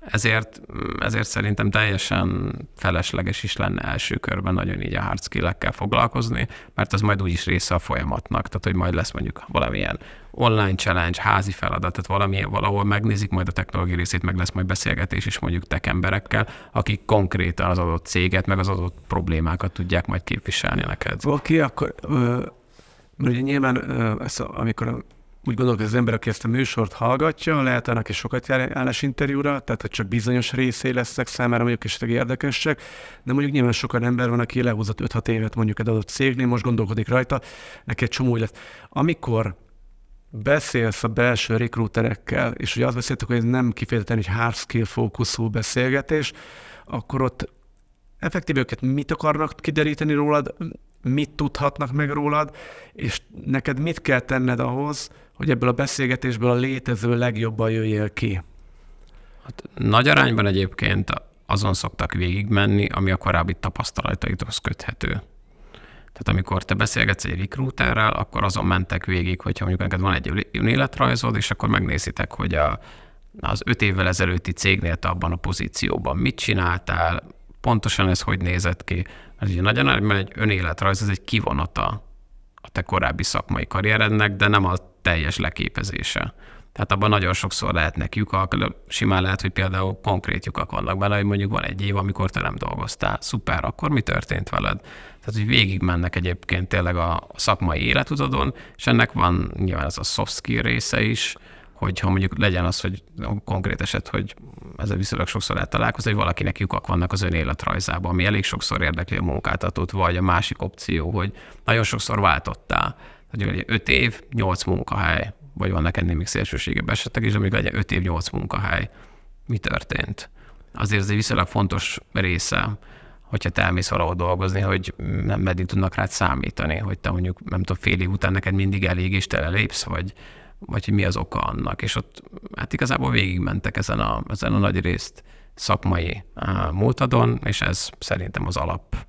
Ezért, mm, ezért szerintem teljesen felesleges is lenne első körben nagyon így a hard skill foglalkozni, mert az majd úgyis része a folyamatnak, tehát hogy majd lesz mondjuk valamilyen online challenge, házi feladat, tehát valamilyen, valahol megnézik majd a technológiai részét, meg lesz majd beszélgetés is mondjuk tech emberekkel, akik konkrétan az adott céget, meg az adott problémákat tudják majd képviselni neked. Oké, okay, akkor ö, mert ugye nyilván ö, ezt, amikor a úgy gondolok, hogy az ember, aki ezt a műsort hallgatja, lehet annak is sokat jár állásinterjúra, tehát hogy csak bizonyos részé leszek számára mondjuk esetleg érdekesek, de mondjuk nyilván sokan ember van, aki lehúzott 5-6 évet mondjuk egy adott cégnél, most gondolkodik rajta, neki egy csomó lesz. Amikor beszélsz a belső rekrúterekkel, és ugye azt beszéltük, hogy ez nem kifejezetten egy hard skill fókuszú beszélgetés, akkor ott effektív őket mit akarnak kideríteni rólad, mit tudhatnak meg rólad, és neked mit kell tenned ahhoz, hogy ebből a beszélgetésből a létező legjobban jöjjél ki? Hát, nagy arányban egyébként azon szoktak végigmenni, ami a korábbi tapasztalataithoz köthető. Tehát amikor te beszélgetsz egy rekrúterrel, akkor azon mentek végig, hogyha mondjuk neked van egy önéletrajzod, és akkor megnézitek, hogy a, az öt évvel ezelőtti cégnél te abban a pozícióban mit csináltál, pontosan ez hogy nézett ki. Ez ugye nagyon nagy, mert egy önéletrajz, ez egy kivonata te korábbi szakmai karrierednek, de nem a teljes leképezése. Tehát abban nagyon sokszor lehetnek lyukak, simán lehet, hogy például konkrét lyukak vannak bele, hogy mondjuk van egy év, amikor te nem dolgoztál. Szuper, akkor mi történt veled? Tehát, hogy végig mennek egyébként tényleg a szakmai életutadon, és ennek van nyilván ez a soft skill része is, hogyha mondjuk legyen az, hogy konkrét eset, hogy a viszonylag sokszor eltalálkoz, hogy valakinek lyukak vannak az önéletrajzában, ami elég sokszor érdekli a munkáltatót, vagy a másik opció, hogy nagyon sokszor váltottál. Hogy 5 év, 8 munkahely, vagy vannak ennél még szélsőségebb esetek is, amíg legyen 5 év, 8 munkahely. Mi történt? Azért ez egy viszonylag fontos része hogyha te elmész valahol dolgozni, hogy nem meddig tudnak rád számítani, hogy te mondjuk, nem tudom, fél év után neked mindig elég és te lépsz, vagy vagy hogy mi az oka annak. És ott hát igazából végigmentek ezen a, ezen a nagy részt szakmai uh, múltadon, és ez szerintem az alap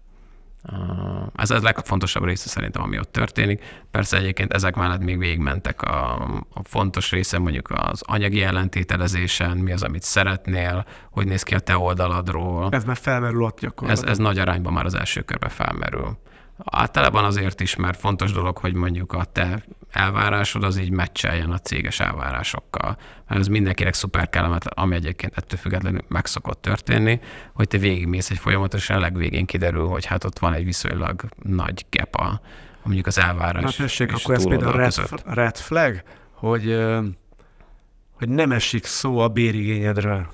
ez, ez a legfontosabb része szerintem, ami ott történik. Persze egyébként ezek mellett még végigmentek a, a fontos része, mondjuk az anyagi ellentételezésen, mi az, amit szeretnél, hogy néz ki a te oldaladról. Ez már felmerül ott gyakorlatilag. Ez, ez nagy arányban már az első körben felmerül. Általában azért is, mert fontos dolog, hogy mondjuk a te elvárásod az így meccseljen a céges elvárásokkal. Mert ez mindenkinek szuper kellemet, ami egyébként ettől függetlenül meg szokott történni, hogy te végigmész egy folyamatosan, a legvégén kiderül, hogy hát ott van egy viszonylag nagy gap a, mondjuk az elvárás. Na tessék, akkor ez például red, red flag, hogy, hogy nem esik szó a bérigényedről.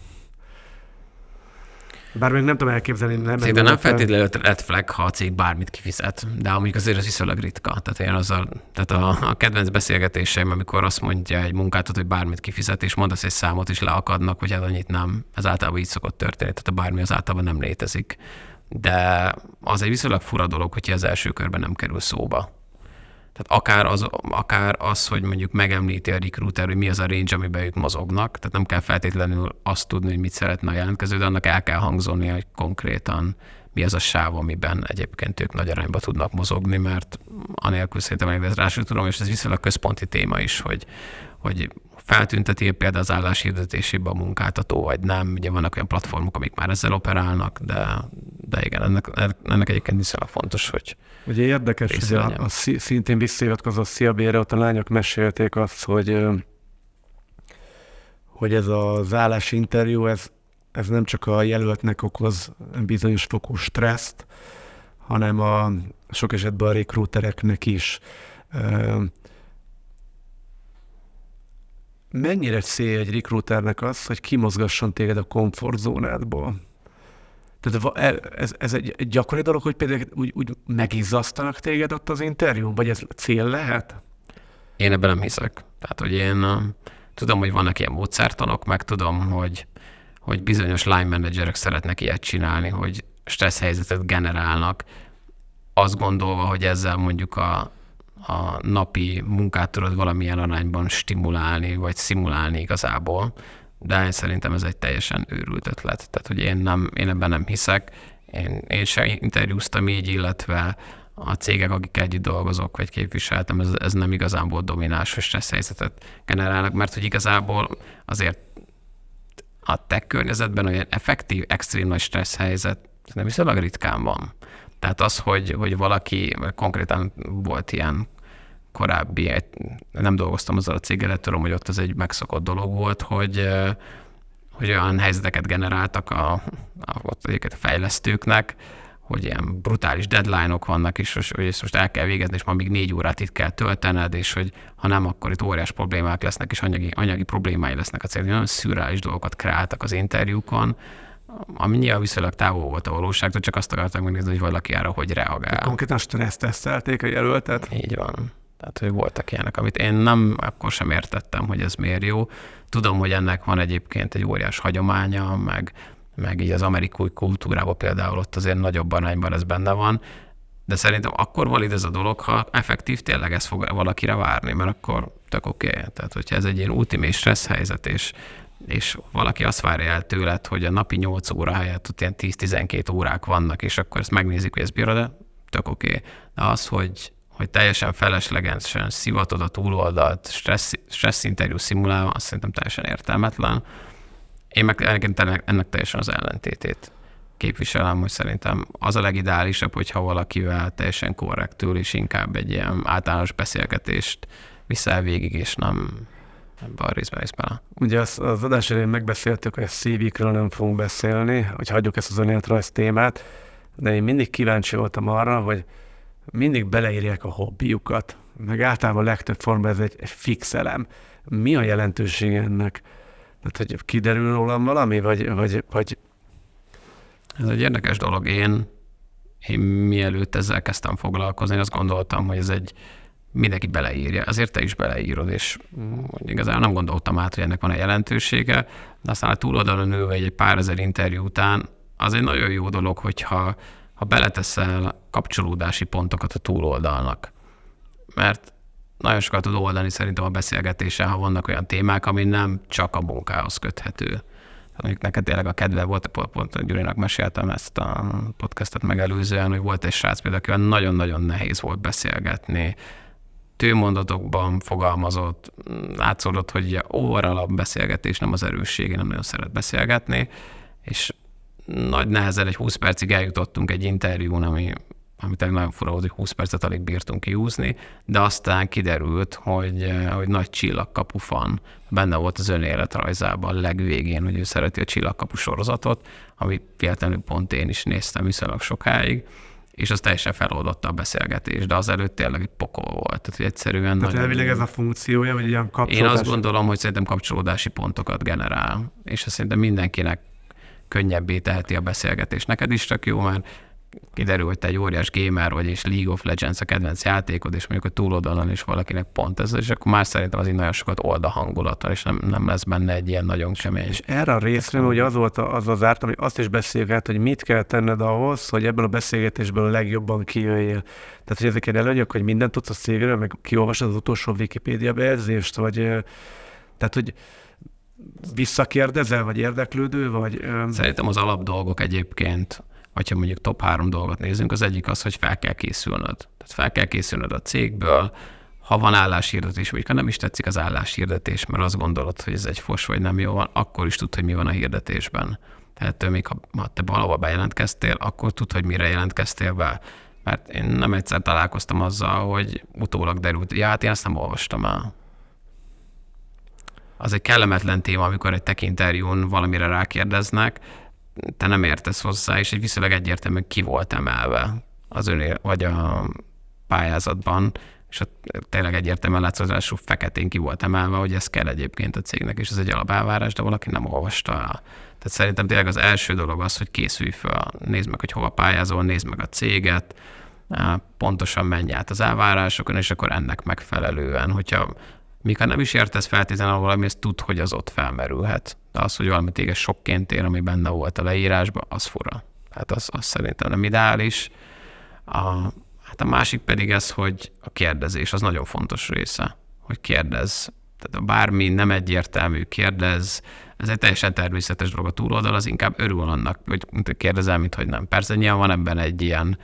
Bár még nem tudom elképzelni. Nem Szerintem nem feltétlenül red flag, ha a cég bármit kifizet, de amíg azért az viszonylag ritka. Tehát, én azzal, tehát a, a kedvenc beszélgetéseim, amikor azt mondja egy munkáltató, hogy bármit kifizet, és mondasz egy számot, és leakadnak, hogy hát annyit nem. Ez általában így szokott történni, tehát a bármi az általában nem létezik. De az egy viszonylag fura dolog, hogyha az első körben nem kerül szóba. Tehát akár az, akár az, hogy mondjuk megemlíti a recruiter, hogy mi az a range, amiben ők mozognak, tehát nem kell feltétlenül azt tudni, hogy mit szeretne a jelentkező, de annak el kell hangzolni, hogy konkrétan mi az a sáv, amiben egyébként ők nagy arányba tudnak mozogni, mert anélkül szerintem elég ez rá tudom, és ez viszonylag központi téma is, hogy, hogy, feltünteti például az álláshirdetésében a munkáltató, vagy nem. Ugye vannak olyan platformok, amik már ezzel operálnak, de, de igen, ennek, ennek egyébként a fontos, hogy Ugye érdekes, hogy a, a, szintén visszajövetkező a szia re ott a lányok mesélték azt, hogy hogy ez az állásinterjú, ez, ez nem csak a jelöltnek okoz bizonyos fokú stresszt, hanem a sok esetben a rekrútereknek is mennyire cél egy rekrúternek az, hogy kimozgasson téged a komfortzónádból? Tehát e- ez, ez egy, gyakori dolog, hogy például úgy, úgy megizzasztanak téged ott az interjú, vagy ez cél lehet? Én ebben nem hiszek. Tehát, hogy én uh, tudom, hogy vannak ilyen módszertanok, meg tudom, hogy, hogy bizonyos line managerek szeretnek ilyet csinálni, hogy stressz helyzetet generálnak, azt gondolva, hogy ezzel mondjuk a a napi munkát tudod valamilyen arányban stimulálni, vagy szimulálni igazából, de szerintem ez egy teljesen őrült ötlet. Tehát, hogy én, nem, én ebben nem hiszek, én, én sem interjúztam így, illetve a cégek, akik együtt dolgozok, vagy képviseltem, ez, ez nem igazán volt domináns stressz helyzetet generálnak, mert hogy igazából azért a tech környezetben olyan effektív, extrém nagy stressz helyzet nem viszonylag ritkán van. Tehát az, hogy, hogy valaki, konkrétan volt ilyen korábbi, nem dolgoztam azzal a céggel, de tudom, hogy ott ez egy megszokott dolog volt, hogy, hogy olyan helyzeteket generáltak a, a, ott a fejlesztőknek, hogy ilyen brutális deadline-ok vannak, és, hogy és most el kell végezni, és ma még négy órát itt kell töltened, és hogy ha nem, akkor itt óriás problémák lesznek, és anyagi, anyagi problémái lesznek a cégnek. Nagyon szürreális dolgokat kreáltak az interjúkon, ami nyilván viszonylag távol volt a valóságtól, csak azt akartak megnézni, hogy valaki arra hogy reagál. Tehát konkrétan stressztesztelték a jelöltet? Így van. Tehát, hogy voltak ilyenek, amit én nem akkor sem értettem, hogy ez miért jó. Tudom, hogy ennek van egyébként egy óriás hagyománya, meg, meg így az amerikai kultúrában például ott azért nagyobb arányban ez benne van, de szerintem akkor valid ez a dolog, ha effektív tényleg ezt fog valakire várni, mert akkor tök oké. Okay. Tehát, hogyha ez egy ilyen ultimé stressz helyzet, és, és valaki azt várja el tőled, hogy a napi 8 óra helyett ott ilyen 10-12 órák vannak, és akkor ezt megnézik, hogy ez bírod, de tök oké. Okay. De az, hogy hogy teljesen feleslegesen szivatod a túloldalt stressz, stressz interjú szimulálva, azt szerintem teljesen értelmetlen. Én meg ennek, ennek teljesen az ellentétét képviselem, hogy szerintem az a legideálisabb, hogyha valakivel teljesen korrektül, és inkább egy ilyen általános beszélgetést viszel végig, és nem ebben a részben is bele. Ugye az, az adás elején megbeszéltük, hogy a szívükről nem fogunk beszélni, hogy hagyjuk ezt az önéletrajz témát, de én mindig kíváncsi voltam arra, hogy mindig beleírják a hobbiukat, meg általában a legtöbb formában ez egy, egy fix elem. Mi a jelentőség ennek? Tehát, hogy kiderül rólam valami, vagy, vagy, vagy... Ez egy érdekes dolog. Én, én mielőtt ezzel kezdtem foglalkozni, azt gondoltam, hogy ez egy mindenki beleírja, azért te is beleírod, és igazán nem gondoltam át, hogy ennek van a jelentősége, de aztán a túloldalon ülve egy pár ezer interjú után az egy nagyon jó dolog, hogyha ha beleteszel kapcsolódási pontokat a túloldalnak. Mert nagyon sokat tud oldani szerintem a beszélgetéssel, ha vannak olyan témák, ami nem csak a munkához köthető. Tehát mondjuk neked tényleg a kedve volt, pont a Gyurinak meséltem ezt a podcastot megelőzően, hogy volt egy srác például, akivel nagyon-nagyon nehéz volt beszélgetni, tőmondatokban fogalmazott, látszódott, hogy óvaralabb beszélgetés nem az erőssége, nem nagyon szeret beszélgetni, és nagy nehezen egy 20 percig eljutottunk egy interjún, ami, amit nagyon fura volt, hogy 20 percet alig bírtunk kiúzni, de aztán kiderült, hogy, eh, hogy nagy csillagkapu fan benne volt az önéletrajzában legvégén, hogy ő szereti a csillagkapu sorozatot, ami véletlenül pont én is néztem viszonylag sokáig, és az teljesen feloldotta a beszélgetést, de azelőtt tényleg egy pokol volt. Tehát, hogy egyszerűen Tehát nagyon... elvileg ez a funkciója, vagy ilyen kapcsolódás? Én azt gondolom, hogy szerintem kapcsolódási pontokat generál, és azt szerintem mindenkinek könnyebbé teheti a beszélgetést. Neked is csak jó, mert kiderül, hogy te egy óriás gamer vagy, és League of Legends a kedvenc játékod, és mondjuk a túloldalon is valakinek pont ez, és akkor már szerintem az így nagyon sokat old a hangulata, és nem, nem lesz benne egy ilyen nagyon kemény. És erre a részre ugye az volt az az ártam, hogy azt is beszéljük át, hogy mit kell tenned ahhoz, hogy ebből a beszélgetésből a legjobban kijöjjél. Tehát, hogy ezek előnyök, hogy mindent tudsz a szégről, meg kiolvasod az utolsó Wikipédia bejegyzést, vagy tehát, hogy visszakérdezel vagy érdeklődő, vagy... Szerintem az alap dolgok egyébként, hogyha mondjuk top három dolgot nézünk, az egyik az, hogy fel kell készülnöd. Tehát fel kell készülnöd a cégből, ha van álláshirdetés, vagy ha nem is tetszik az álláshirdetés, mert azt gondolod, hogy ez egy fos, vagy nem jó van, akkor is tud, hogy mi van a hirdetésben. Tehát még ha, te valahova bejelentkeztél, akkor tud, hogy mire jelentkeztél be. Mert én nem egyszer találkoztam azzal, hogy utólag derült, ja, hát én ezt nem olvastam el az egy kellemetlen téma, amikor egy tekinterjún valamire rákérdeznek, te nem értesz hozzá, és egy viszonylag egyértelmű ki volt emelve az önél, vagy a pályázatban, és ott tényleg egyértelműen látszódású feketén ki volt emelve, hogy ez kell egyébként a cégnek, és ez egy alapelvárás, de valaki nem olvasta el. Tehát szerintem tényleg az első dolog az, hogy készülj fel, nézd meg, hogy hova pályázol, nézd meg a céget, eh, pontosan menj át az elvárásokon, és akkor ennek megfelelően, hogyha még ha nem is értesz feltétlenül valami, ezt tud, hogy az ott felmerülhet. De az, hogy valami téged sokként ér, ami benne volt a leírásban, az fura. Hát az, az szerintem nem ideális. A, hát a másik pedig ez, hogy a kérdezés az nagyon fontos része, hogy kérdez. Tehát bármi nem egyértelmű, kérdez, ez egy teljesen természetes dolog a túloldal, az inkább örül annak, hogy kérdezel, mint hogy nem. Persze nyilván van ebben egy ilyen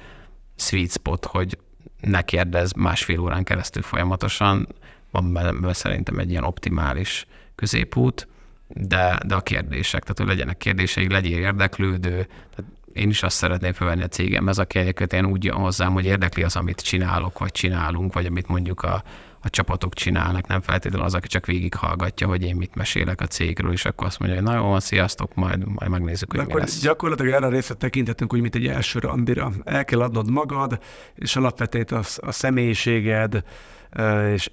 sweet spot, hogy ne kérdez másfél órán keresztül folyamatosan, van benne szerintem egy ilyen optimális középút, de, de a kérdések, tehát hogy legyenek kérdései, legyél érdeklődő, tehát én is azt szeretném felvenni a cégem, ez a kérdéket, én úgy jön hozzám, hogy érdekli az, amit csinálok, vagy csinálunk, vagy amit mondjuk a, a csapatok csinálnak, nem feltétlenül az, aki csak végighallgatja, hogy én mit mesélek a cégről, és akkor azt mondja, hogy na jó, sziasztok, majd, majd megnézzük, De hogy akkor mi lesz. Gyakorlatilag erre a részre tekintetünk, hogy mint egy első randira. El kell adnod magad, és alapvetét a, a személyiséged, és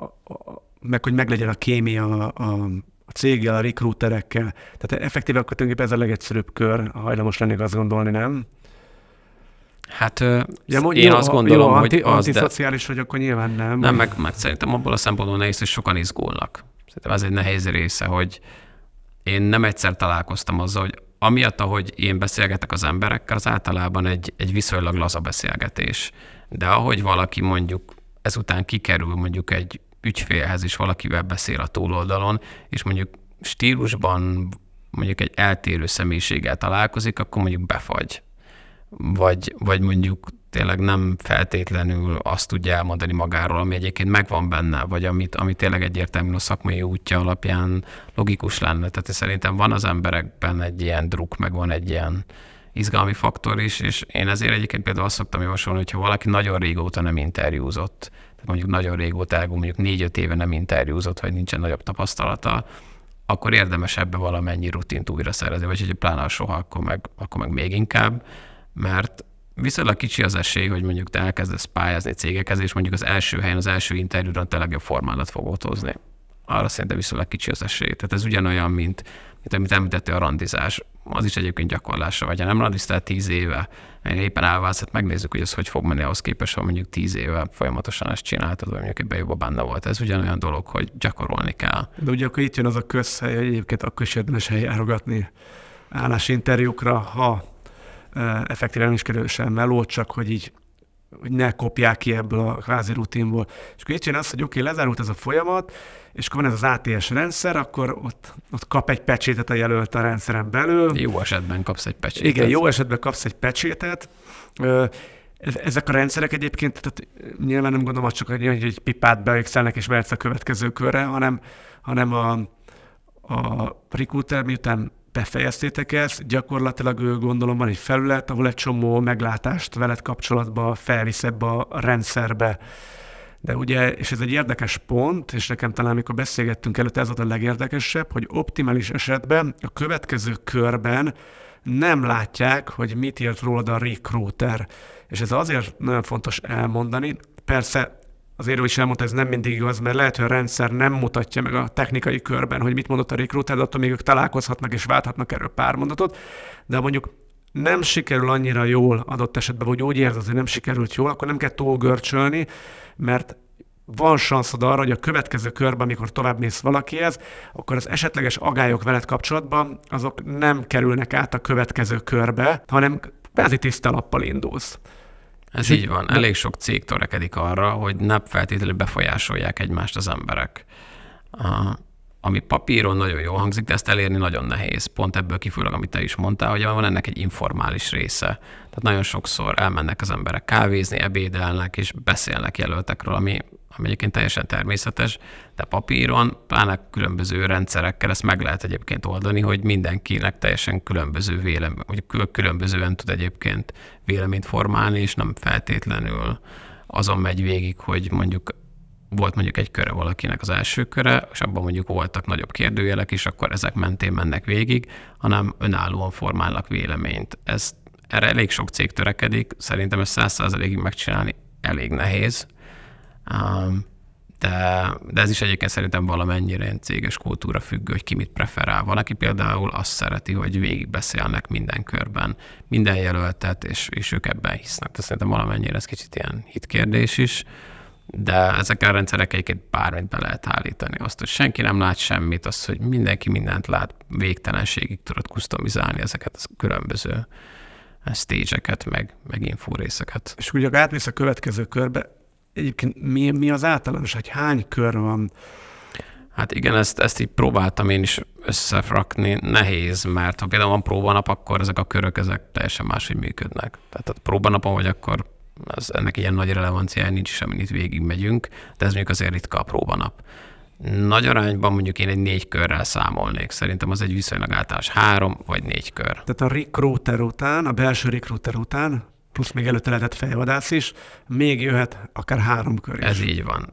a, a, meg hogy meglegyen a kémia a, a, céggel, a rekrúterekkel. Tehát effektíve akkor tulajdonképpen ez a legegyszerűbb kör, hajlamos lennék azt gondolni, nem? Hát ja, mondjuk, én jó, azt gondolom, jó, hogy az, antiszociális, de... hogy akkor nyilván nem. Nem, meg, meg szerintem abból a szempontból nehéz, hogy sokan izgulnak. Szerintem ez egy nehéz része, hogy én nem egyszer találkoztam azzal, hogy amiatt, ahogy én beszélgetek az emberekkel, az általában egy, egy viszonylag laza beszélgetés. De ahogy valaki mondjuk ezután kikerül mondjuk egy ügyfélhez is valakivel beszél a túloldalon, és mondjuk stílusban mondjuk egy eltérő személyiséggel találkozik, akkor mondjuk befagy. Vagy, vagy mondjuk tényleg nem feltétlenül azt tudja elmondani magáról, ami egyébként megvan benne, vagy amit, ami tényleg egyértelműen a szakmai útja alapján logikus lenne. Tehát szerintem van az emberekben egy ilyen druk, meg van egy ilyen izgalmi faktor is, és én ezért egyébként például azt szoktam javasolni, hogyha valaki nagyon régóta nem interjúzott, mondjuk nagyon régóta, mondjuk négy-öt éve nem interjúzott, vagy nincsen nagyobb tapasztalata, akkor érdemes ebbe valamennyi rutint újra szerezni, vagy hogyha pláne soha, akkor meg, akkor meg még inkább, mert viszonylag kicsi az esély, hogy mondjuk te elkezdesz pályázni cégekhez, és mondjuk az első helyen, az első interjúra te legjobb formádat fogod hozni arra szerintem viszonylag kicsi az esély. Tehát ez ugyanolyan, mint, mint amit említettél a randizás. Az is egyébként gyakorlása, vagy ha nem randiztál tíz éve, éppen elválsz, hát megnézzük, hogy ez hogy fog menni ahhoz képest, ha mondjuk tíz éve folyamatosan ezt csináltad, vagy mondjuk egy jobban benne volt. Ez ugyanolyan dolog, hogy gyakorolni kell. De ugye akkor itt jön az a közhely, hogy egyébként akkor is érdemes eljárogatni állás interjúkra, ha eh, effektíven is kerül sem meló, csak hogy így hogy ne kopják ki ebből a kvázi rutinból. És akkor így azt, az, hogy oké, okay, lezárult ez a folyamat, és akkor van ez az ATS rendszer, akkor ott, ott kap egy pecsétet a jelölt a rendszeren belül. Jó esetben kapsz egy pecsétet. Igen, jó esetben kapsz egy pecsétet. Ezek a rendszerek egyébként, tehát nyilván nem gondolom, hogy csak egy pipát beixelnek és mehetsz a következő körre, hanem, hanem a, a recruiter miután befejeztétek ezt, gyakorlatilag gondolom van egy felület, ahol egy csomó meglátást veled kapcsolatban felvisz ebbe a rendszerbe. De ugye, és ez egy érdekes pont, és nekem talán, amikor beszélgettünk előtt, ez volt a legérdekesebb, hogy optimális esetben a következő körben nem látják, hogy mit írt rólad a recruiter. És ez azért nagyon fontos elmondani. Persze az úgy is elmondta, ez nem mindig igaz, mert lehet, hogy a rendszer nem mutatja meg a technikai körben, hogy mit mondott a rekrúter, attól még ők találkozhatnak és válthatnak erről pár mondatot, de mondjuk nem sikerül annyira jól adott esetben, vagy úgy érzed, hogy nem sikerült jól, akkor nem kell túl görcsölni, mert van szanszod arra, hogy a következő körben, amikor tovább mész valakihez, akkor az esetleges agályok veled kapcsolatban, azok nem kerülnek át a következő körbe, hanem kvázi tiszta lappal indulsz. Ez így van. Elég sok cég törekedik arra, hogy ne feltétlenül befolyásolják egymást az emberek. A, ami papíron nagyon jól hangzik, de ezt elérni nagyon nehéz. Pont ebből kifolyólag, amit te is mondtál, hogy van ennek egy informális része, tehát nagyon sokszor elmennek az emberek kávézni, ebédelnek és beszélnek jelöltekről, ami, ami egyébként teljesen természetes, de papíron, pláne különböző rendszerekkel ezt meg lehet egyébként oldani, hogy mindenkinek teljesen különböző vélemény, vagy különbözően tud egyébként véleményt formálni, és nem feltétlenül azon megy végig, hogy mondjuk volt mondjuk egy köre valakinek az első köre, és abban mondjuk voltak nagyobb kérdőjelek is, akkor ezek mentén mennek végig, hanem önállóan formálnak véleményt. Ezt erre elég sok cég törekedik, szerintem ezt 100%-ig megcsinálni elég nehéz, de, de ez is egyébként szerintem valamennyire egy céges kultúra függő, hogy ki mit preferál. Valaki például azt szereti, hogy végigbeszélnek minden körben, minden jelöltet, és, és ők ebben hisznek. de szerintem valamennyire ez kicsit ilyen hitkérdés is de ezek a rendszerek egyébként bármit be lehet állítani. Azt, hogy senki nem lát semmit, azt, hogy mindenki mindent lát, végtelenségig tudod customizálni ezeket a különböző stage-eket, meg, meg infórészeket. És ugye átmész a következő körbe, egyébként mi, mi az általános, hogy hány kör van? Hát igen, ezt, ezt így próbáltam én is összefrakni. Nehéz, mert ha például van próbanap, akkor ezek a körök ezek teljesen máshogy működnek. Tehát ha próbanapon vagy, akkor Ez ennek ilyen nagy relevanciája nincs, is, amin itt végigmegyünk, de ez még azért ritka a próbanap nagy arányban mondjuk én egy négy körrel számolnék. Szerintem az egy viszonylag általános három vagy négy kör. Tehát a recruiter után, a belső recruiter után, plusz még előtte lehetett fejvadász is, még jöhet akár három kör is. Ez így van.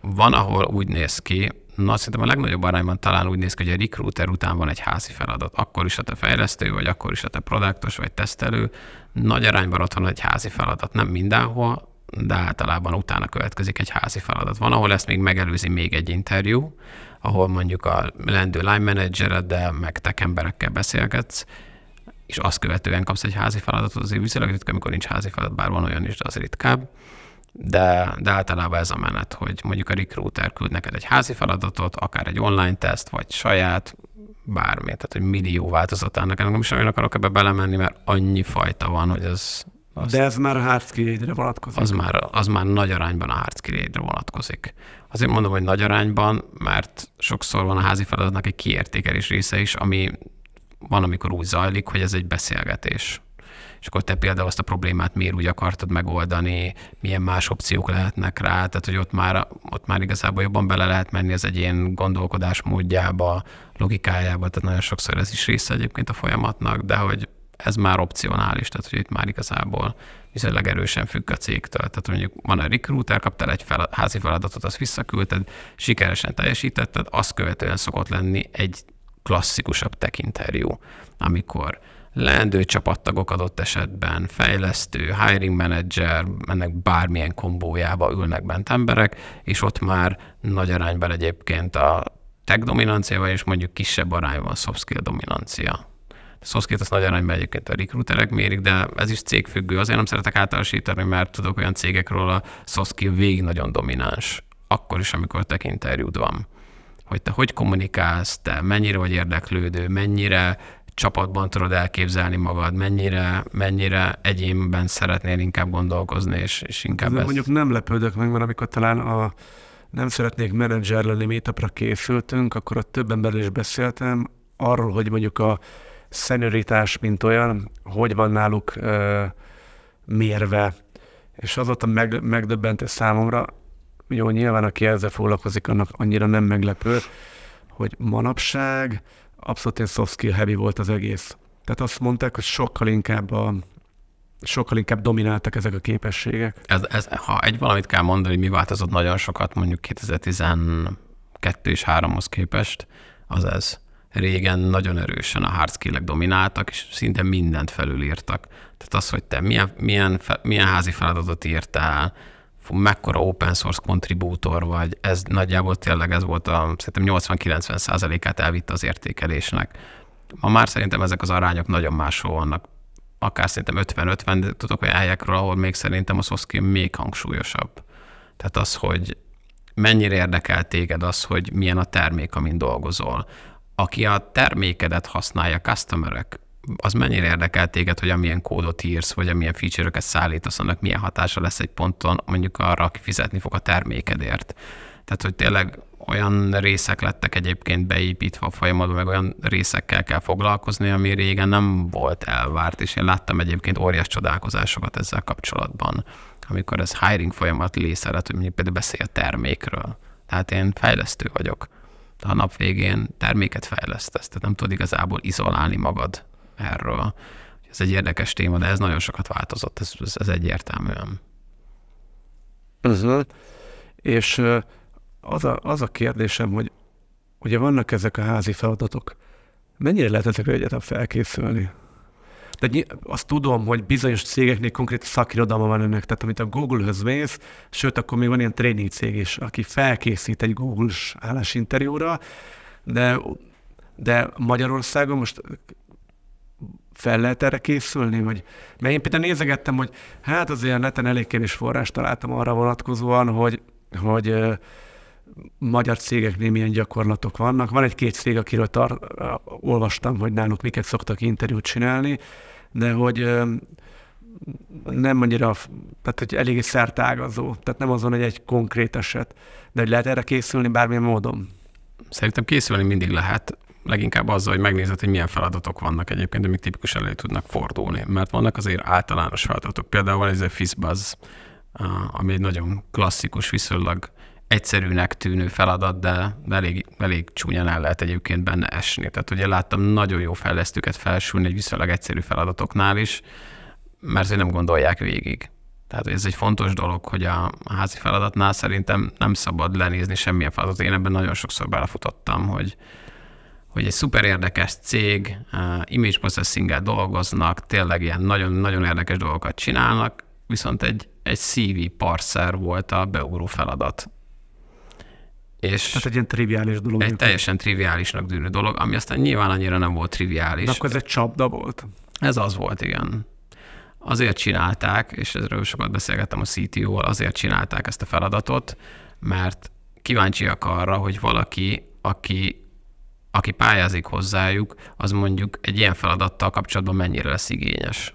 Van, ahol úgy néz ki, na szerintem a legnagyobb arányban talán úgy néz ki, hogy a recruiter után van egy házi feladat. Akkor is, ha te fejlesztő vagy, akkor is, ha te produktos vagy tesztelő, nagy arányban ott van egy házi feladat. Nem mindenhol, de általában utána következik egy házi feladat. Van, ahol ezt még megelőzi még egy interjú, ahol mondjuk a lendő line de meg tech emberekkel beszélgetsz, és azt követően kapsz egy házi feladatot, azért viszonylag ritka, amikor nincs házi feladat, bár van olyan is, de az ritkább. De, de általában ez a menet, hogy mondjuk a recruiter küld neked egy házi feladatot, akár egy online teszt, vagy saját, bármi, tehát hogy millió változatának, ennek nem is nagyon akarok ebbe belemenni, mert annyi fajta van, hogy ez azt De ez már a Hardscreen-re vonatkozik. Az már, az már nagy arányban a Hardscreen-re vonatkozik. Azért mondom, hogy nagy arányban, mert sokszor van a házi feladatnak egy kiértékelés része is, ami van, amikor úgy zajlik, hogy ez egy beszélgetés. És akkor te például azt a problémát miért úgy akartad megoldani, milyen más opciók lehetnek rá, tehát hogy ott már, ott már igazából jobban bele lehet menni az egyén gondolkodás módjába, logikájába, tehát nagyon sokszor ez is része egyébként a folyamatnak, de hogy ez már opcionális, tehát hogy itt már igazából viszonylag erősen függ a cégtől. Tehát mondjuk van a recruiter, kaptál egy fel, házi feladatot, azt visszaküldted, sikeresen teljesítetted, azt követően szokott lenni egy klasszikusabb tekinterjú, amikor leendő csapattagok adott esetben, fejlesztő, hiring manager, ennek bármilyen kombójába ülnek bent emberek, és ott már nagy arányban egyébként a tech dominancia, és mondjuk kisebb arányban a soft skill dominancia. Szóhoz szóval az nagyon nagyban egyébként a recruiterek mérik, de ez is cégfüggő. Azért nem szeretek általánosítani, mert tudok olyan cégekről, a soft végig nagyon domináns. Akkor is, amikor te interjúd van. Hogy te hogy kommunikálsz, te mennyire vagy érdeklődő, mennyire csapatban tudod elképzelni magad, mennyire, mennyire egyénben szeretnél inkább gondolkozni, és, és inkább ez... Mondjuk nem lepődök meg, mert amikor talán a nem szeretnék menedzser lenni meetupra készültünk, akkor a több emberrel is beszéltem arról, hogy mondjuk a szenioritás, mint olyan, hogy van náluk ö, mérve. És az ott a meg, megdöbbentő számomra, jó, nyilván aki ezzel foglalkozik, annak annyira nem meglepő, hogy manapság abszolút egy soft skill heavy volt az egész. Tehát azt mondták, hogy sokkal inkább a, sokkal inkább domináltak ezek a képességek. Ez, ez, ha egy valamit kell mondani, hogy mi változott nagyon sokat mondjuk 2012 és 3-hoz képest, az ez régen nagyon erősen a hard skill domináltak, és szinte mindent felülírtak. Tehát az, hogy te milyen, milyen, milyen házi feladatot írtál, mekkora open source kontribútor vagy, ez nagyjából tényleg ez volt a, szerintem 80-90 százalékát elvitte az értékelésnek. Ma már szerintem ezek az arányok nagyon máshol vannak. Akár szerintem 50-50, de tudok olyan helyekről, ahol még szerintem a soft skill még hangsúlyosabb. Tehát az, hogy mennyire érdekel téged az, hogy milyen a termék, amin dolgozol aki a termékedet használja, customerek, az mennyire érdekel téged, hogy amilyen kódot írsz, vagy amilyen feature-öket szállítasz, annak milyen hatása lesz egy ponton mondjuk arra, aki fizetni fog a termékedért. Tehát, hogy tényleg olyan részek lettek egyébként beépítve a folyamatban, meg olyan részekkel kell foglalkozni, ami régen nem volt elvárt, és én láttam egyébként óriás csodálkozásokat ezzel kapcsolatban, amikor ez hiring folyamat lészerett, hogy mondjuk például beszél a termékről. Tehát én fejlesztő vagyok a nap végén terméket fejlesztesz, tehát nem tudod igazából izolálni magad erről. Ez egy érdekes téma, de ez nagyon sokat változott, ez, ez, ez egyértelműen. Uh-huh. És az a, az a kérdésem, hogy ugye vannak ezek a házi feladatok, mennyire lehet ezekre egyetem felkészülni? de azt tudom, hogy bizonyos cégeknél konkrét szakirodalma van önnek, tehát amit a Google-höz mész, sőt, akkor még van ilyen tréning cég is, aki felkészít egy Google-s állásinterjúra, de, de Magyarországon most fel lehet erre készülni? Vagy... Mert én például nézegettem, hogy hát azért a neten elég kevés forrást találtam arra vonatkozóan, hogy, hogy magyar cégeknél milyen gyakorlatok vannak. Van egy-két cég, akiről tar- olvastam, hogy náluk miket szoktak interjút csinálni, de hogy nem annyira, tehát hogy eléggé szertágazó, tehát nem azon, hogy egy konkrét eset, de hogy lehet erre készülni bármilyen módon? Szerintem készülni mindig lehet, leginkább azzal, hogy megnézed, hogy milyen feladatok vannak egyébként, amik tipikus elő tudnak fordulni. Mert vannak azért általános feladatok. Például ez a FizzBuzz, ami egy nagyon klasszikus, viszonylag egyszerűnek tűnő feladat, de elég, elég csúnyan el lehet egyébként benne esni. Tehát ugye láttam nagyon jó fejlesztőket felsülni egy viszonylag egyszerű feladatoknál is, mert hogy nem gondolják végig. Tehát ez egy fontos dolog, hogy a házi feladatnál szerintem nem szabad lenézni semmilyen feladatot. Én ebben nagyon sokszor belefutottam, hogy, hogy egy szuper érdekes cég, eh, image processinggel dolgoznak, tényleg ilyen nagyon-nagyon érdekes dolgokat csinálnak, viszont egy, egy CV parser volt a beugró feladat és Tehát egy ilyen triviális dolog. Egy teljesen triviálisnak dűnő dolog, ami aztán nyilván annyira nem volt triviális. De akkor ez egy csapda volt? Ez az volt, igen. Azért csinálták, és ezről sokat beszélgettem a CTO-val, azért csinálták ezt a feladatot, mert kíváncsiak arra, hogy valaki, aki, aki pályázik hozzájuk, az mondjuk egy ilyen feladattal kapcsolatban mennyire lesz igényes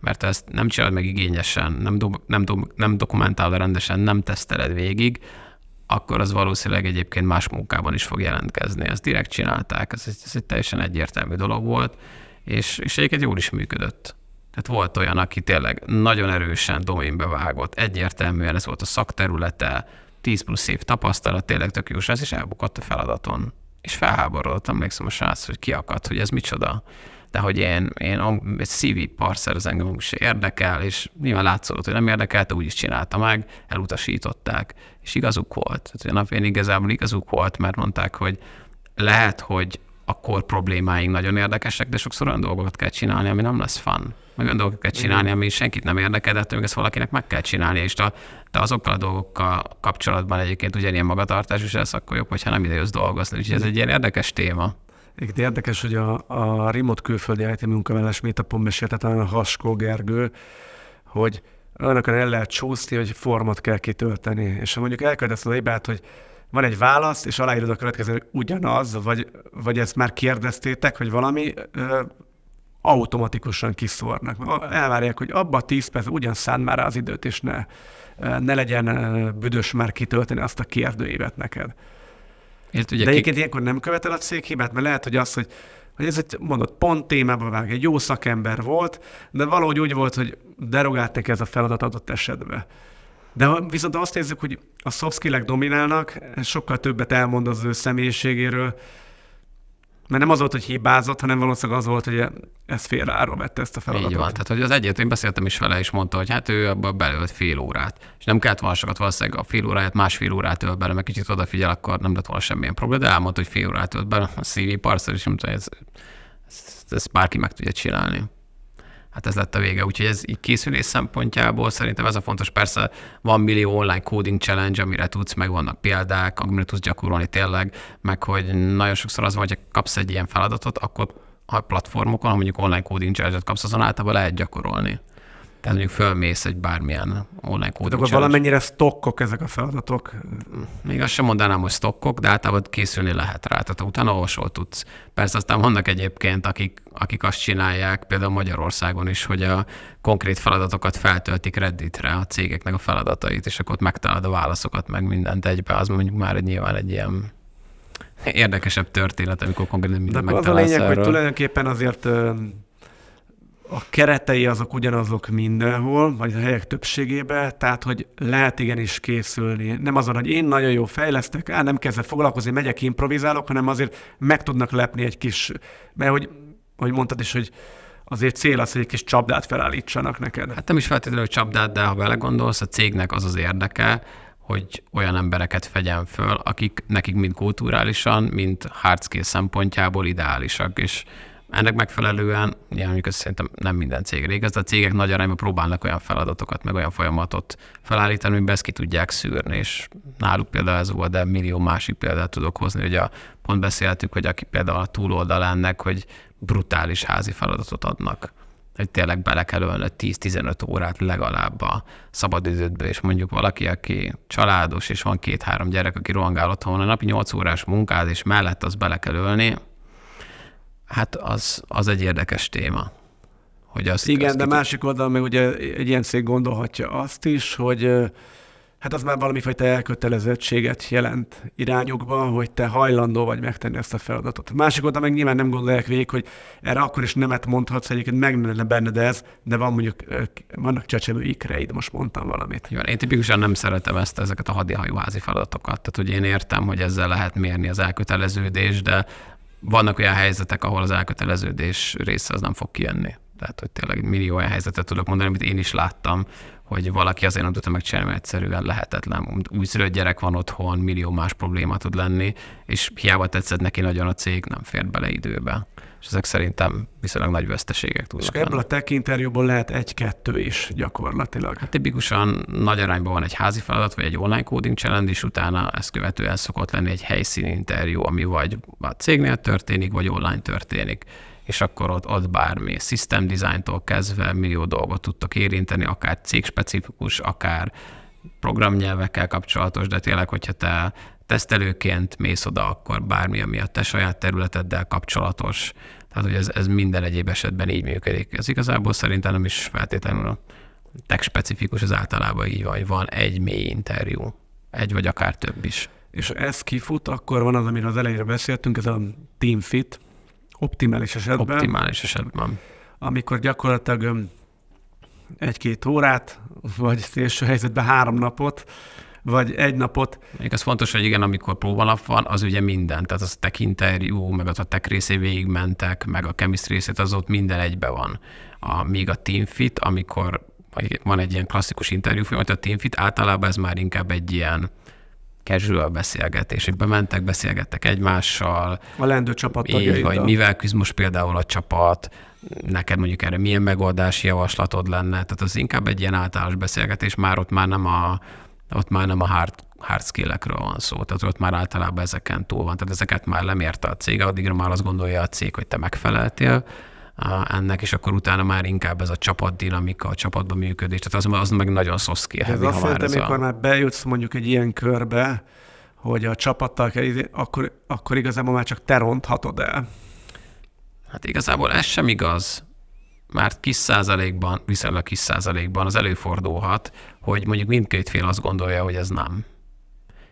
mert ezt nem csinálod meg igényesen, nem, do, nem, do, nem dokumentálod rendesen, nem teszteled végig, akkor az valószínűleg egyébként más munkában is fog jelentkezni. Ezt direkt csinálták, ez egy, ez egy teljesen egyértelmű dolog volt, és, és egyébként jól is működött. Tehát volt olyan, aki tényleg nagyon erősen doménbe vágott, egyértelműen ez volt a szakterülete, 10 plusz év tapasztalat, tényleg tök jó srác, és elbukott a feladaton. És felháborodott, emlékszem a srác, hogy kiakadt, hogy ez micsoda. De hogy én, én egy CV parszer, az engem is érdekel, és nyilván látszott, hogy nem érdekelte, úgy is csinálta meg, elutasították, és igazuk volt. Tehát a végén igazából igazuk volt, mert mondták, hogy lehet, hogy akkor problémáink nagyon érdekesek, de sokszor olyan dolgokat kell csinálni, ami nem lesz fun. Meg olyan dolgokat kell csinálni, ami senkit nem érdekel, de ezt valakinek meg kell csinálni, és de, de azokkal a dolgokkal kapcsolatban egyébként ugyanilyen magatartás is lesz, akkor jobb, hogyha nem ide jössz dolgozni. Úgyhogy ez egy ilyen érdekes téma. Egyébként érdekes, hogy a, a remote külföldi IT a métapon mesélte talán a Haskó Gergő, hogy annak el lehet csúszni, hogy formot kell kitölteni. És ha mondjuk elkérdezted a hibát, hogy van egy válasz, és aláírod a következő, hogy ugyanaz, vagy, vagy ezt már kérdeztétek, hogy valami, ö, automatikusan kiszórnak. Elvárják, hogy abba a tíz perc ugyan szánd már az időt, és ne, ne legyen büdös már kitölteni azt a kérdőívet neked. Ért, ugye De egyébként ki... ilyenkor nem követel a cég hibát, mert lehet, hogy az, hogy hogy ez egy, mondott, pont témában vág, egy jó szakember volt, de valahogy úgy volt, hogy derogált neki ez a feladat adott esetben. De viszont azt nézzük, hogy a soft dominálnak, sokkal többet elmond az ő személyiségéről, mert nem az volt, hogy hibázott, hanem valószínűleg az volt, hogy ez fél ára vette ezt a feladatot. Így van, tehát hogy az egyet, én beszéltem is vele, és mondta, hogy hát ő abban belőtt fél órát. És nem kellett volna sokat, valószínűleg a fél óráját, másfél órát ölt bele, meg kicsit odafigyel, akkor nem lett volna semmilyen probléma, de elmondta, hogy fél órát ölt bele, a CV parszor és mondta, ez, ezt, ezt bárki meg tudja csinálni hát ez lett a vége. Úgyhogy ez így készülés szempontjából szerintem ez a fontos. Persze van millió online coding challenge, amire tudsz, meg vannak példák, amire tudsz gyakorolni tényleg, meg hogy nagyon sokszor az van, hogy kapsz egy ilyen feladatot, akkor a platformokon, ha mondjuk online coding challenge kapsz, azon általában lehet gyakorolni. Tehát mondjuk fölmész egy bármilyen online kód. Akkor valamennyire stokkok ezek a feladatok? Még azt sem mondanám, hogy stokkok, de általában készülni lehet rá, tehát utána olvasol tudsz. Persze aztán vannak egyébként, akik, akik azt csinálják, például Magyarországon is, hogy a konkrét feladatokat feltöltik Redditre, a cégeknek a feladatait, és akkor ott megtalálod a válaszokat, meg mindent egybe, az mondjuk már egy, nyilván egy ilyen érdekesebb történet, amikor konkrétan megtalálsz. De az a lényeg, erről. hogy tulajdonképpen azért a keretei azok ugyanazok mindenhol, vagy a helyek többségében, tehát hogy lehet igenis készülni. Nem azon, hogy én nagyon jó fejlesztek, á, nem kezdve foglalkozni, megyek, improvizálok, hanem azért meg tudnak lepni egy kis, mert hogy, hogy mondtad is, hogy azért cél az, hogy egy kis csapdát felállítsanak neked. Hát nem is feltétlenül hogy csapdát, de ha belegondolsz, a cégnek az az érdeke, hogy olyan embereket fegyen föl, akik nekik mind kulturálisan, mind hard szempontjából ideálisak, és ennek megfelelően, ja, mondjuk ez szerintem nem minden cég végez, de a cégek nagy arányban próbálnak olyan feladatokat, meg olyan folyamatot felállítani, hogy ezt ki tudják szűrni, és náluk például ez volt, de millió másik példát tudok hozni, hogy a, pont beszéltük, hogy aki például a túloldal ennek, hogy brutális házi feladatot adnak hogy tényleg bele kell ölni 10-15 órát legalább a szabadidődbe, és mondjuk valaki, aki családos, és van két-három gyerek, aki rohangál otthon, a napi 8 órás munkád, és mellett az bele kell ölni, Hát az, az egy érdekes téma. Hogy azt, Igen, azt de kit... másik oldalon meg ugye egy ilyen cég gondolhatja azt is, hogy hát az már valamifajta elkötelezettséget jelent irányukban, hogy te hajlandó vagy megtenni ezt a feladatot. Másik oldalon meg nyilván nem gondolják végig, hogy erre akkor is nemet mondhatsz, egyébként megmenne benned ez, de van mondjuk, vannak csecsemő ikreid, most mondtam valamit. Jó, én tipikusan nem szeretem ezt, ezeket a hadihajóházi feladatokat. Tehát, hogy én értem, hogy ezzel lehet mérni az elköteleződés, de vannak olyan helyzetek, ahol az elköteleződés része az nem fog kijönni. Tehát, hogy tényleg millió olyan helyzetet tudok mondani, amit én is láttam, hogy valaki azért nem tudta megcsinálni, mert egyszerűen lehetetlen. Újszülött gyerek van otthon, millió más probléma tud lenni, és hiába tetszett neki nagyon a cég, nem fér bele időbe és ezek szerintem viszonylag nagy veszteségek tudnak. És lenni. ebből a tech interjúból lehet egy-kettő is gyakorlatilag. Hát tipikusan nagy arányban van egy házi feladat, vagy egy online coding challenge, és utána ezt követően szokott lenni egy helyszíni interjú, ami vagy a cégnél történik, vagy online történik és akkor ott, ott bármi system design-tól kezdve millió dolgot tudtok érinteni, akár cégspecifikus, akár programnyelvekkel kapcsolatos, de tényleg, hogyha te tesztelőként mész oda, akkor bármi, ami a te saját területeddel kapcsolatos, tehát, hogy ez, ez minden egyéb esetben így működik. Ez igazából szerintem nem is feltétlenül a tech specifikus, ez általában így van, van egy mély interjú, egy vagy akár több is. És ez kifut, akkor van az, amiről az elejére beszéltünk, ez a team fit, optimális esetben. Optimális esetben. Amikor gyakorlatilag egy-két órát, vagy szélső helyzetben három napot vagy egy napot. Még az fontos, hogy igen, amikor próbanap van, az ugye minden. Tehát az a tech interjú, meg az a tech részé végigmentek, meg a chemistry részét, az ott minden egybe van. A, míg a teamfit, amikor van egy ilyen klasszikus interjú folyamat, a teamfit általában ez már inkább egy ilyen casual beszélgetés, hogy bementek, beszélgettek egymással. A lendő csapat Így, vagy mivel küzd most például a csapat, neked mondjuk erre milyen megoldási javaslatod lenne, tehát az inkább egy ilyen általános beszélgetés, már ott már nem a ott már nem a hard, hard skill-ekről van szó, tehát ott már általában ezeken túl van, tehát ezeket már lemérte a cég, addigra már azt gondolja a cég, hogy te megfeleltél ennek, és akkor utána már inkább ez a csapatdinamika, a csapatban működés, tehát az, az meg nagyon soft ki. ez azt jelenti, az amikor a... már bejutsz mondjuk egy ilyen körbe, hogy a csapattal kell, izé- akkor, akkor igazából már csak te ronthatod el. Hát igazából ez sem igaz, mert kis százalékban, viszonylag kis százalékban az előfordulhat, hogy mondjuk mindkét fél azt gondolja, hogy ez nem.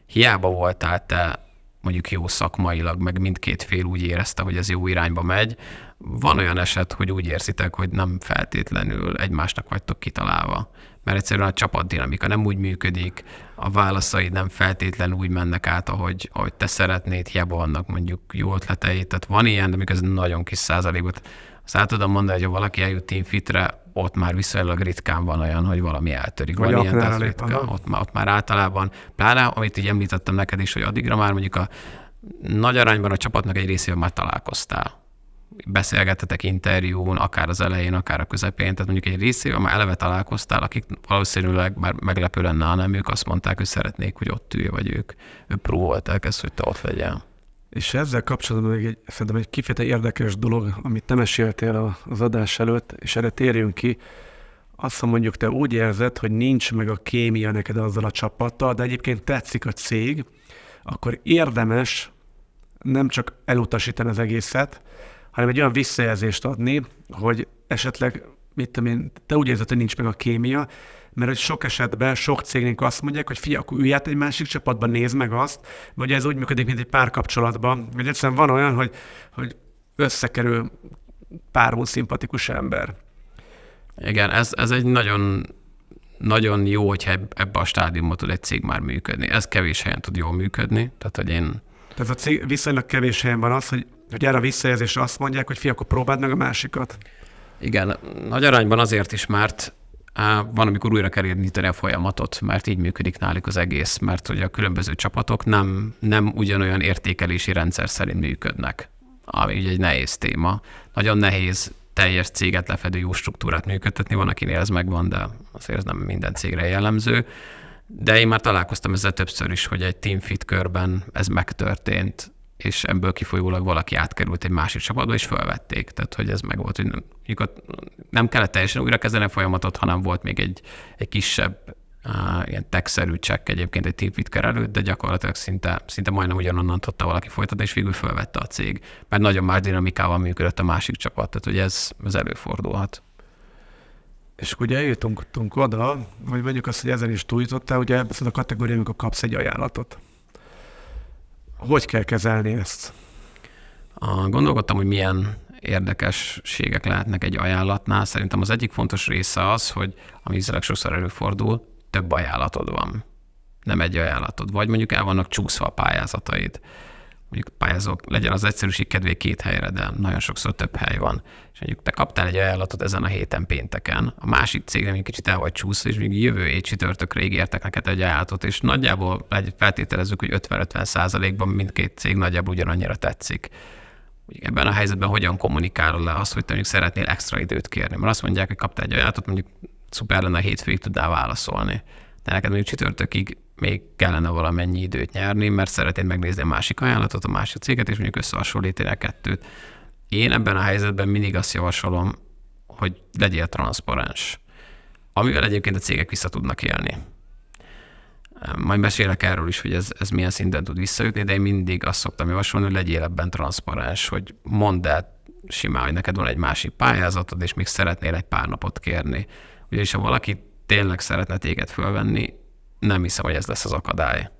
Hiába voltál te mondjuk jó szakmailag, meg mindkét fél úgy érezte, hogy ez jó irányba megy. Van olyan eset, hogy úgy érzitek, hogy nem feltétlenül egymásnak vagytok kitalálva, mert egyszerűen a csapatdinamika nem úgy működik, a válaszaid nem feltétlenül úgy mennek át, ahogy, ahogy te szeretnéd, hiába vannak mondjuk jó ötleteid. Tehát van ilyen, de miközben nagyon kis százalékot azt szóval el tudom mondani, hogy ha valaki eljut Team Fitre, ott már viszonylag ritkán van olyan, hogy valami eltörik. Vagy van ilyen, ritka, ott, ott már általában, pláne, amit így említettem neked is, hogy addigra már mondjuk a nagy arányban a csapatnak egy részével már találkoztál beszélgetetek interjún, akár az elején, akár a közepén, tehát mondjuk egy részével már eleve találkoztál, akik valószínűleg már meglepő lenne, hanem ők azt mondták, hogy szeretnék, hogy ott ülj, vagy ők, ők próbálták ezt, hogy te ott legyen. És ezzel kapcsolatban még egy, szerintem egy kifejezetten érdekes dolog, amit te meséltél az adás előtt, és erre térjünk ki. Azt mondjuk te úgy érzed, hogy nincs meg a kémia neked azzal a csapattal, de egyébként tetszik a cég, akkor érdemes nem csak elutasítani az egészet, hanem egy olyan visszajelzést adni, hogy esetleg, mit tudom én, te úgy érzed, hogy nincs meg a kémia, mert hogy sok esetben sok cégnek azt mondják, hogy figyelj, akkor ülj át egy másik csapatban, nézd meg azt, vagy ez úgy működik, mint egy párkapcsolatban, vagy egyszerűen van olyan, hogy, hogy összekerül párhun szimpatikus ember. Igen, ez, ez egy nagyon nagyon jó, hogyha ebbe a stádiumban tud egy cég már működni. Ez kevés helyen tud jól működni, tehát hogy én... Tehát a cég viszonylag kevés helyen van az, hogy, hogy erre a visszajelzésre azt mondják, hogy fiak akkor próbáld meg a másikat. Igen, nagy arányban azért is, mert van, amikor újra kell indítani a folyamatot, mert így működik náluk az egész, mert hogy a különböző csapatok nem, nem ugyanolyan értékelési rendszer szerint működnek, ami ugye egy nehéz téma. Nagyon nehéz teljes céget lefedő jó struktúrát működtetni, van, akinél ez megvan, de azért ez nem minden cégre jellemző. De én már találkoztam ezzel többször is, hogy egy team fit körben ez megtörtént, és ebből kifolyólag valaki átkerült egy másik csapatba, és felvették. Tehát, hogy ez meg volt, hogy nem, nem kellett teljesen újra kezdeni a folyamatot, hanem volt még egy, egy kisebb uh, ilyen tech-szerű csekk egyébként egy tipvitker előtt, de gyakorlatilag szinte, szinte majdnem ugyanonnan tudta valaki folytatni, és végül felvette a cég, mert nagyon más dinamikával működött a másik csapat, tehát hogy ez, ez előfordulhat. És akkor ugye eljutunk oda, hogy mondjuk azt, hogy ezen is túljutottál, ugye ez szóval a kategória, amikor kapsz egy ajánlatot. Hogy kell kezelni ezt? A, gondolkodtam, hogy milyen érdekességek lehetnek egy ajánlatnál. Szerintem az egyik fontos része az, hogy ami üzletek sokszor előfordul, több ajánlatod van. Nem egy ajánlatod. Vagy mondjuk el vannak csúszva a pályázataid mondjuk pályázók, legyen az egyszerűség kedvé két helyre, de nagyon sokszor több hely van. És mondjuk te kaptál egy ajánlatot ezen a héten pénteken, a másik cég még kicsit el vagy csúsz, és még jövő hét csütörtökre ígértek neked egy ajánlatot, és nagyjából egy feltételezzük, hogy 50-50 százalékban mindkét cég nagyjából ugyanannyira tetszik. Ugye ebben a helyzetben hogyan kommunikálod le azt, hogy te mondjuk szeretnél extra időt kérni? Mert azt mondják, hogy kaptál egy ajánlatot, mondjuk szuper lenne a hétfőig tudnál válaszolni. De neked mondjuk csütörtökig még kellene valamennyi időt nyerni, mert szeretnéd megnézni a másik ajánlatot, a másik céget, és mondjuk összehasonlítani a kettőt. Én ebben a helyzetben mindig azt javasolom, hogy legyél transzparens, amivel egyébként a cégek vissza tudnak élni. Majd mesélek erről is, hogy ez, ez milyen szinten tud visszajutni, de én mindig azt szoktam javasolni, hogy legyél ebben transzparens, hogy mondd el simán, hogy neked van egy másik pályázatod, és még szeretnél egy pár napot kérni. Ugyanis ha valaki tényleg szeretne téged fölvenni, nem hiszem, hogy ez lesz az akadály.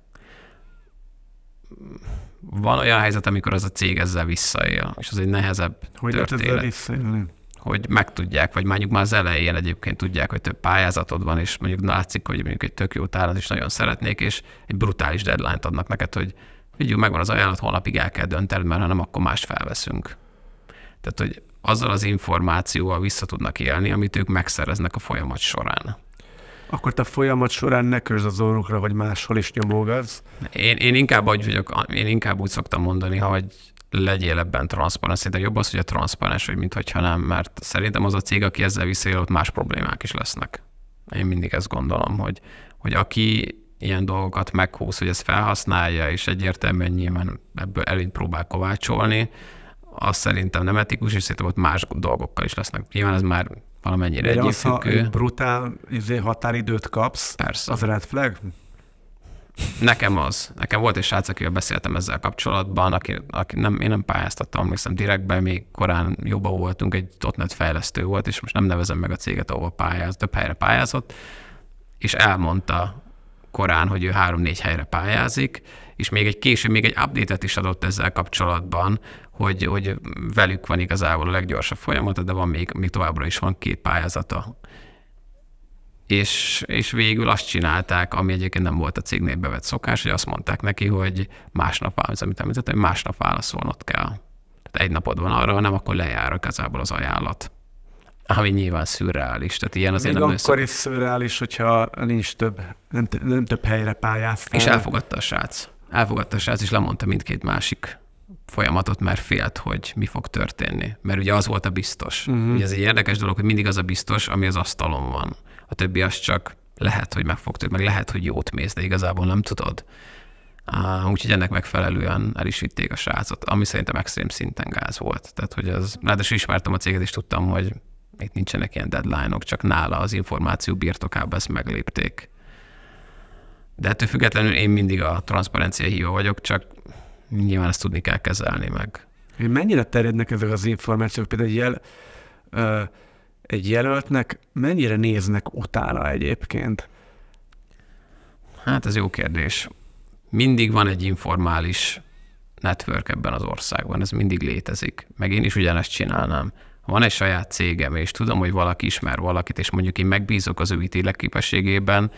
Van olyan helyzet, amikor az a cég ezzel visszaél, és az egy nehezebb hogy történet. Hogy visszaélni? Hogy megtudják, vagy mondjuk már az elején egyébként tudják, hogy több pályázatod van, és mondjuk látszik, hogy mondjuk egy tök jó tárat és nagyon szeretnék, és egy brutális deadline-t adnak neked, hogy figyelj, megvan az ajánlat, holnapig el kell döntened, mert ha nem, akkor más felveszünk. Tehát, hogy azzal az információval vissza tudnak élni, amit ők megszereznek a folyamat során. Akkor te folyamat során ne közd az orrukra, vagy máshol is nyomolgatsz? Én, én inkább úgy vagyok, én inkább úgy szoktam mondani, hogy legyél ebben transzparens. Szerintem jobb az, hogy a transzparens vagy, mint nem, mert szerintem az a cég, aki ezzel visszél, ott más problémák is lesznek. Én mindig ezt gondolom, hogy, hogy aki ilyen dolgokat meghúz, hogy ezt felhasználja, és egyértelműen nyilván ebből előnyt próbál kovácsolni, az szerintem nem etikus, és szerintem ott más dolgokkal is lesznek. Nyilván ez már valamennyire egy az, függő. egy brutál izé, határidőt kapsz, Persze. az red flag? Nekem az. Nekem volt egy srác, akivel beszéltem ezzel kapcsolatban, aki, aki nem, én nem pályáztattam, emlékszem direktben, még korán jobban voltunk, egy .NET fejlesztő volt, és most nem nevezem meg a céget, ahol pályáz, több helyre pályázott, és elmondta korán, hogy ő három-négy helyre pályázik, és még egy később még egy update-et is adott ezzel kapcsolatban, hogy, hogy velük van igazából a leggyorsabb folyamata, de van még, még továbbra is van két pályázata. És, és végül azt csinálták, ami egyébként nem volt a cégnél bevett szokás, hogy azt mondták neki, hogy másnap, az, amit említettem, hogy másnap válaszolnod kell. Tehát egy napod van arra, hanem akkor lejár igazából az ajánlat ami nyilván szürreális. Tehát ilyen azért Még nem akkor is szürreális, hogyha nincs több, nem, nem több helyre pályáztál. És elfogadta a srác elfogadta a srác, és lemondta mindkét másik folyamatot, mert félt, hogy mi fog történni. Mert ugye az volt a biztos. Uh-huh. Ugye ez egy érdekes dolog, hogy mindig az a biztos, ami az asztalon van. A többi az csak lehet, hogy meg fog történni, meg lehet, hogy jót mész, de igazából nem tudod. Uh, úgyhogy ennek megfelelően el is vitték a srácot, ami szerintem extrém szinten gáz volt. Tehát, hogy az, ráadásul ismertem a céget, és tudtam, hogy itt nincsenek ilyen deadline-ok, csak nála az információ birtokában ezt meglépték. De ettől függetlenül én mindig a transzparencia híva vagyok, csak nyilván ezt tudni kell kezelni meg. Én mennyire terjednek ezek az információk? Például egy, jel, ö, egy jelöltnek mennyire néznek utána egyébként? Hát ez jó kérdés. Mindig van egy informális network ebben az országban, ez mindig létezik. Meg én is ugyanezt csinálnám. van egy saját cégem, és tudom, hogy valaki ismer valakit, és mondjuk én megbízok az ő képességében,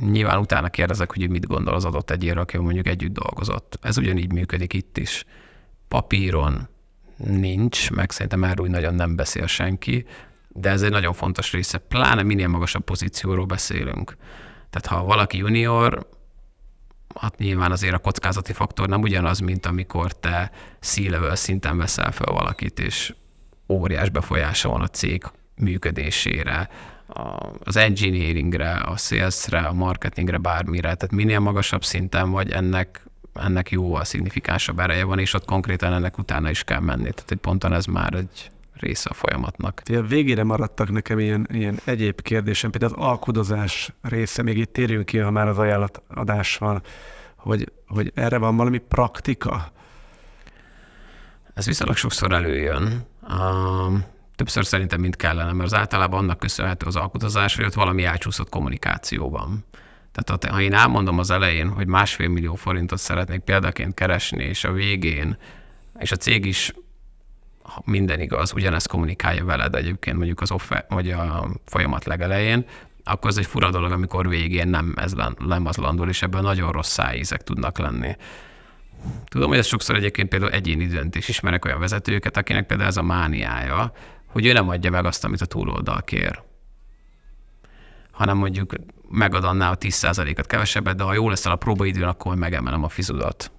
nyilván utána kérdezek, hogy mit gondol az adott egyéről, aki mondjuk együtt dolgozott. Ez ugyanígy működik itt is. Papíron nincs, meg szerintem erről úgy nagyon nem beszél senki, de ez egy nagyon fontos része, pláne minél magasabb pozícióról beszélünk. Tehát ha valaki junior, hát nyilván azért a kockázati faktor nem ugyanaz, mint amikor te c szinten veszel fel valakit, és óriás befolyása van a cég működésére, a, az engineeringre, a salesre, a marketingre, bármire. Tehát minél magasabb szinten vagy, ennek, ennek jóval szignifikánsabb ereje van, és ott konkrétan ennek utána is kell menni. Tehát egy ponton ez már egy része a folyamatnak. A végére maradtak nekem ilyen, ilyen egyéb kérdésem, például az alkudozás része, még itt térjünk ki, ha már az ajánlatadás van, hogy, hogy erre van valami praktika? Ez viszonylag sokszor előjön. Um, többször szerintem, mind kellene, mert az általában annak köszönhető az alkotozás, hogy ott valami elcsúszott kommunikációban. Tehát ha én elmondom az elején, hogy másfél millió forintot szeretnék példaként keresni, és a végén, és a cég is ha minden igaz, ugyanezt kommunikálja veled egyébként mondjuk az offer, vagy a folyamat legelején, akkor ez egy fura dolog, amikor végén nem ez nem az landol, és ebben nagyon rossz szájízek tudnak lenni. Tudom, hogy ez sokszor egyébként például egyéni döntés. Ismerek olyan vezetőket, akinek például ez a mániája, hogy ő nem adja meg azt, amit a túloldal kér hanem mondjuk megad annál a 10%-at kevesebbet, de ha jó leszel a próbaidőn, akkor megemelem a fizudat.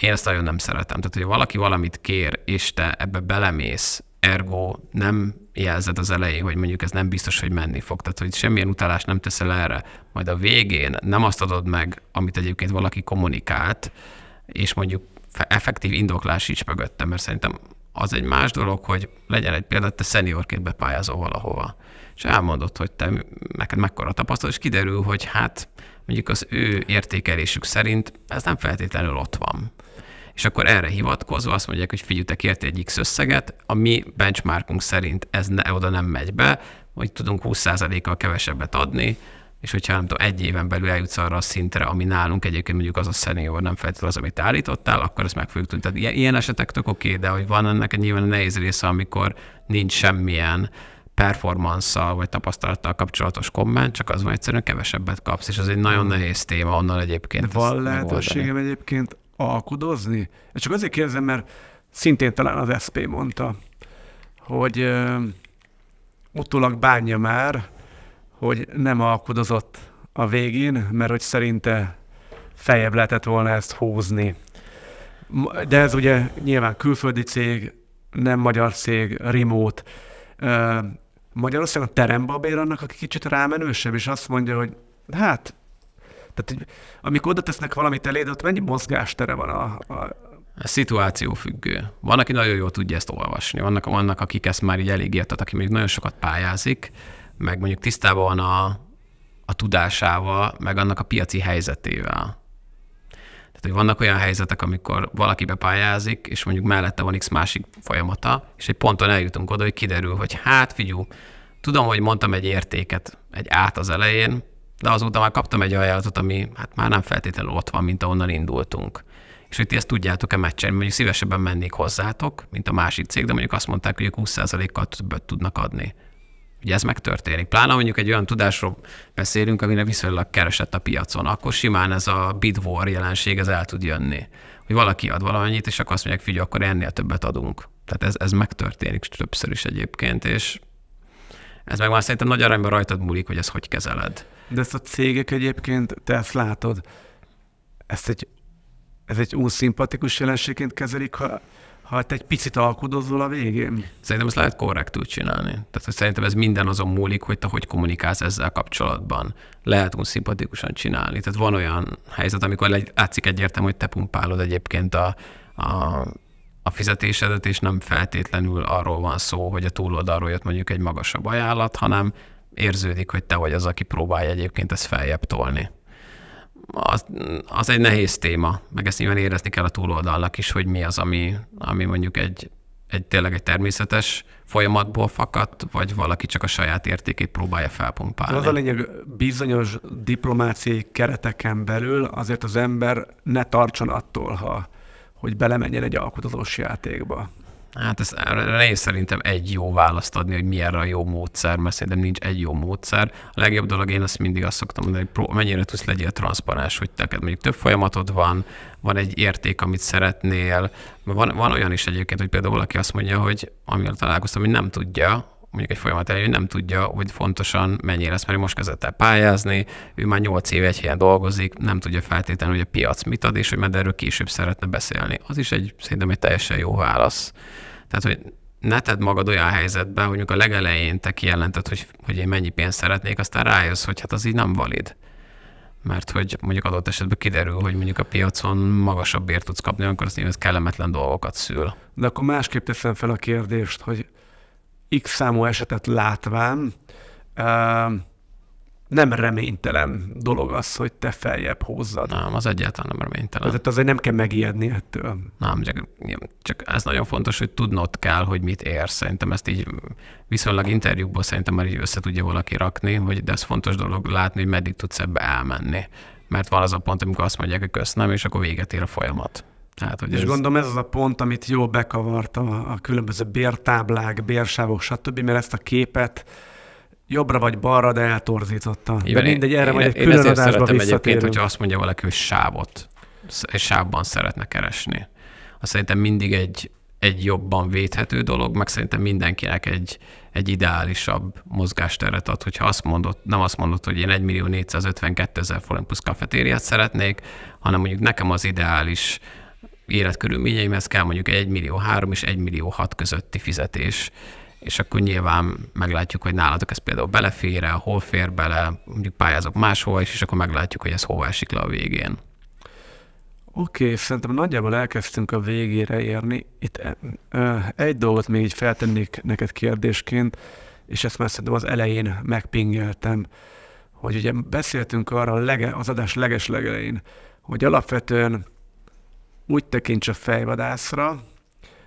Én ezt nagyon nem szeretem. Tehát, hogy valaki valamit kér, és te ebbe belemész, ergo nem jelzed az elején, hogy mondjuk ez nem biztos, hogy menni fog. Tehát, hogy semmilyen utalást nem teszel erre, majd a végén nem azt adod meg, amit egyébként valaki kommunikált, és mondjuk effektív indoklás is mögöttem, mert szerintem az egy más dolog, hogy legyen egy példa, te szeniorként bepályázol valahova. És elmondod, hogy te neked mekkora tapasztalat, és kiderül, hogy hát mondjuk az ő értékelésük szerint ez nem feltétlenül ott van. És akkor erre hivatkozva azt mondják, hogy te ért egy X összeget, a mi benchmarkunk szerint ez ne, oda nem megy be, vagy tudunk 20%-kal kevesebbet adni, és hogyha nem tudom, egy éven belül eljutsz arra a szintre, ami nálunk egyébként mondjuk az a szenior nem feltétlenül az, amit állítottál, akkor ezt meg fogjuk tudni. Tehát ilyen, esetek tök oké, de hogy van ennek egy nyilván a nehéz része, amikor nincs semmilyen performance vagy tapasztalattal kapcsolatos komment, csak az van egyszerűen kevesebbet kapsz, és az egy nagyon hmm. nehéz téma onnan egyébként. De van lehetőségem egyébként alkudozni? És csak azért kérdezem, mert szintén talán az SP mondta, hogy utólag bánja már, hogy nem alkudozott a végén, mert hogy szerinte feljebb lehetett volna ezt húzni. De ez ugye nyilván külföldi cég, nem magyar cég, remote. Magyarországon a terembabér annak, aki kicsit rámenősebb, és azt mondja, hogy hát, tehát, amikor oda tesznek valamit eléd, ott mennyi mozgástere van a, a szituáció függő. Van, aki nagyon jól tudja ezt olvasni, vannak, vannak akik ezt már így elég értett, aki még nagyon sokat pályázik, meg mondjuk tisztában van a, a tudásával, meg annak a piaci helyzetével. Tehát, hogy vannak olyan helyzetek, amikor valaki bepályázik, és mondjuk mellette van X másik folyamata, és egy ponton eljutunk oda, hogy kiderül, hogy hát figyú, tudom, hogy mondtam egy értéket, egy át az elején, de azóta már kaptam egy ajánlatot, ami hát már nem feltétlenül ott van, mint ahonnan indultunk. És hogy ti ezt tudjátok-e meccsen, mondjuk szívesebben mennék hozzátok, mint a másik cég, de mondjuk azt mondták, hogy ők 20%-kal többet tudnak adni. Ugye ez megtörténik. Pláne mondjuk egy olyan tudásról beszélünk, amire viszonylag keresett a piacon, akkor simán ez a bid war jelenség ez el tud jönni. Hogy valaki ad valamennyit, és akkor azt mondják, figyelj, akkor ennél többet adunk. Tehát ez, ez megtörténik többször is egyébként, és ez meg már szerintem nagy arányban rajtad múlik, hogy ezt hogy kezeled. De ezt a cégek egyébként, te ezt látod, ezt egy, ez egy új szimpatikus jelenségként kezelik, ha ha te hát egy picit alkudozol a végén. Szerintem ezt lehet korrektül csinálni. Tehát hogy szerintem ez minden azon múlik, hogy te hogy kommunikálsz ezzel kapcsolatban. Lehet úgy szimpatikusan csinálni. Tehát van olyan helyzet, amikor látszik egyértelmű, hogy te pumpálod egyébként a, a a fizetésedet, és nem feltétlenül arról van szó, hogy a túloldalról jött mondjuk egy magasabb ajánlat, hanem érződik, hogy te vagy az, aki próbálja egyébként ezt feljebb tolni az, az egy nehéz téma, meg ezt nyilván érezni kell a túloldalnak is, hogy mi az, ami, ami mondjuk egy, egy tényleg egy természetes folyamatból fakadt, vagy valaki csak a saját értékét próbálja felpumpálni. Az a lényeg, bizonyos diplomáciai kereteken belül azért az ember ne tartson attól, ha, hogy belemenjen egy alkotatós játékba. Hát ez nehéz szerintem egy jó választ adni, hogy mi erre a jó módszer, mert szerintem nincs egy jó módszer. A legjobb dolog, én azt mindig azt szoktam mondani, hogy mennyire tudsz legyél transzparens, hogy te mondjuk több folyamatod van, van egy érték, amit szeretnél. Van, van olyan is egyébként, hogy például valaki azt mondja, hogy amivel találkoztam, hogy nem tudja, mondjuk egy folyamat elején nem tudja, hogy fontosan mennyire lesz, mert ő most kezdett el pályázni, ő már 8 éve egy helyen dolgozik, nem tudja feltétlenül, hogy a piac mit ad, és hogy majd erről később szeretne beszélni. Az is egy, szerintem egy teljesen jó válasz. Tehát, hogy ne tedd magad olyan helyzetbe, hogy a legelején te kijelented, hogy, hogy én mennyi pénzt szeretnék, aztán rájössz, hogy hát az így nem valid mert hogy mondjuk adott esetben kiderül, hogy mondjuk a piacon magasabb ért tudsz kapni, akkor az nyilván kellemetlen dolgokat szül. De akkor másképp teszem fel a kérdést, hogy x számú esetet látván, nem reménytelen dolog az, hogy te feljebb hozzad. Nem, az egyáltalán nem reménytelen. Tehát azért nem kell megijedni ettől. Nem, csak, csak ez nagyon fontos, hogy tudnod kell, hogy mit érsz. Szerintem ezt így viszonylag interjúkból szerintem már így össze tudja valaki rakni, hogy de ez fontos dolog látni, hogy meddig tudsz ebbe elmenni. Mert van az a pont, amikor azt mondják, hogy köszönöm, és akkor véget ér a folyamat. Hát, hogy és ez... gondolom ez az a pont, amit jó bekavart a, a különböző bértáblák, bérsávok, stb., mert ezt a képet jobbra vagy balra, de eltorzította. Igen, de mindegy, erre én, majd egy én külön adásba egyébként, hogyha azt mondja valaki, hogy sávot, sávban szeretne keresni. Azt szerintem mindig egy, egy jobban védhető dolog, meg szerintem mindenkinek egy, egy ideálisabb mozgásteret ad, hogyha azt mondod, nem azt mondod, hogy én 1 millió 452 ezer forint plusz kafetériát szeretnék, hanem mondjuk nekem az ideális életkörülményeimhez kell mondjuk egy millió három és egy millió hat közötti fizetés. És akkor nyilván meglátjuk, hogy nálatok ez például belefér -e, hol fér bele, mondjuk pályázok máshol is, és akkor meglátjuk, hogy ez hova esik le a végén. Oké, okay, szerintem nagyjából elkezdtünk a végére érni. Itt e, egy dolgot még így feltennék neked kérdésként, és ezt már szerintem az elején megpingeltem, hogy ugye beszéltünk arra az adás leges legelején, hogy alapvetően úgy tekints a fejvadászra,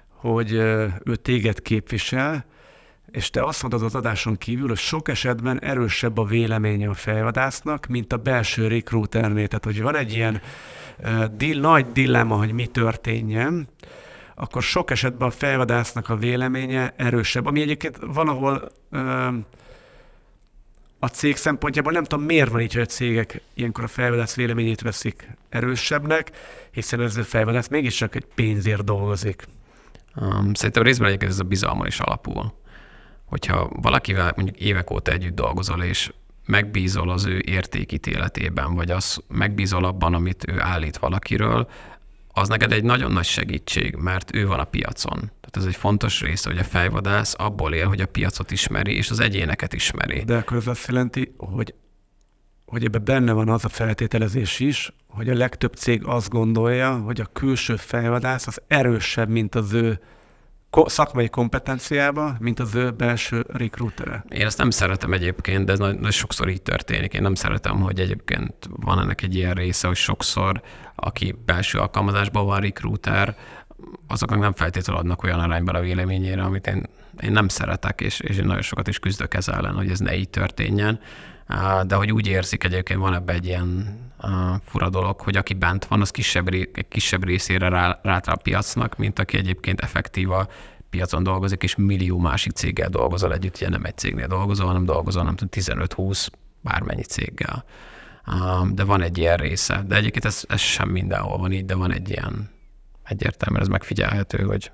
hogy ő téged képvisel, és te azt mondod az adáson kívül, hogy sok esetben erősebb a véleménye a fejvadásznak, mint a belső rekrúternél. Tehát, hogy van egy ilyen uh, di- nagy dilemma, hogy mi történjen, akkor sok esetben a fejvadásznak a véleménye erősebb, ami egyébként valahol uh, a cég szempontjából nem tudom, miért van így, hogy a cégek ilyenkor a felvezetsz véleményét veszik erősebbnek, hiszen ez a felvezetsz mégiscsak egy pénzért dolgozik. Um, szerintem részben egyébként ez a bizalma is alapul. Hogyha valakivel mondjuk évek óta együtt dolgozol, és megbízol az ő értékítéletében, vagy az megbízol abban, amit ő állít valakiről, az neked egy nagyon nagy segítség, mert ő van a piacon tehát ez egy fontos része, hogy a fejvadász abból él, hogy a piacot ismeri, és az egyéneket ismeri. De akkor ez azt jelenti, hogy, hogy ebben benne van az a feltételezés is, hogy a legtöbb cég azt gondolja, hogy a külső fejvadász az erősebb, mint az ő szakmai kompetenciába, mint az ő belső rekrútere. Én ezt nem szeretem egyébként, de ez nagyon, nagyon sokszor így történik. Én nem szeretem, hogy egyébként van ennek egy ilyen része, hogy sokszor, aki belső alkalmazásban van rekrúter, azoknak nem feltétlenül adnak olyan arányban a véleményére, amit én, én nem szeretek, és, és én nagyon sokat is küzdök ez ellen, hogy ez ne így történjen. De hogy úgy érzik egyébként, van ebben egy ilyen fura dolog, hogy aki bent van, az kisebb, kisebb részére rá, a piacnak, mint aki egyébként effektíva piacon dolgozik, és millió másik céggel dolgozol együtt, ugye nem egy cégnél dolgozol, hanem dolgozol, nem tudom, 15-20 bármennyi céggel. De van egy ilyen része. De egyébként ez, ez sem mindenhol van így, de van egy ilyen egyértelműen ez megfigyelhető, hogy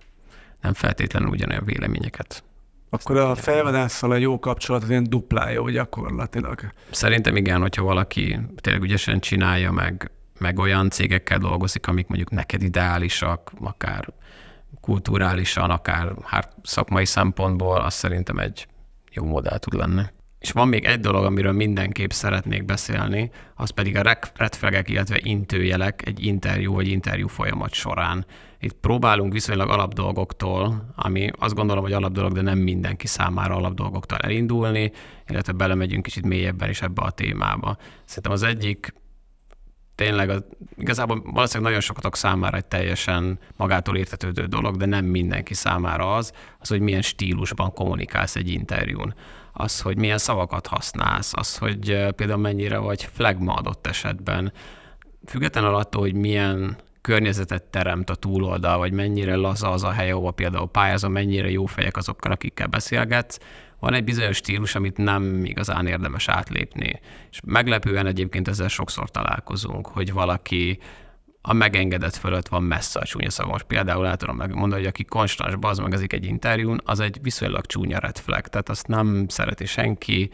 nem feltétlenül ugyanolyan véleményeket. Akkor a felvadásszal a jó kapcsolat az ilyen duplája, hogy gyakorlatilag. Szerintem igen, hogyha valaki tényleg ügyesen csinálja, meg, meg olyan cégekkel dolgozik, amik mondjuk neked ideálisak, akár kulturálisan, akár hát szakmai szempontból, az szerintem egy jó modell tud lenni. És van még egy dolog, amiről mindenképp szeretnék beszélni, az pedig a retfegek, illetve intőjelek egy interjú vagy interjú folyamat során. Itt próbálunk viszonylag alapdolgoktól, ami azt gondolom, hogy alapdolog, de nem mindenki számára alapdolgoktól elindulni, illetve belemegyünk kicsit mélyebben is ebbe a témába. Szerintem az egyik tényleg az, igazából valószínűleg nagyon sokatok számára egy teljesen magától értetődő dolog, de nem mindenki számára az, az, hogy milyen stílusban kommunikálsz egy interjún az, hogy milyen szavakat használsz, az, hogy például mennyire vagy flagma adott esetben. Függetlenül attól, hogy milyen környezetet teremt a túloldal, vagy mennyire laza az a hely, ahol például pályázom, mennyire jó fejek azokkal, akikkel beszélgetsz, van egy bizonyos stílus, amit nem igazán érdemes átlépni. És meglepően egyébként ezzel sokszor találkozunk, hogy valaki a megengedett fölött van messze a csúnya szava. Most például el tudom megmondani, hogy aki konstans az meg egy interjún, az egy viszonylag csúnya red flag, tehát azt nem szereti senki,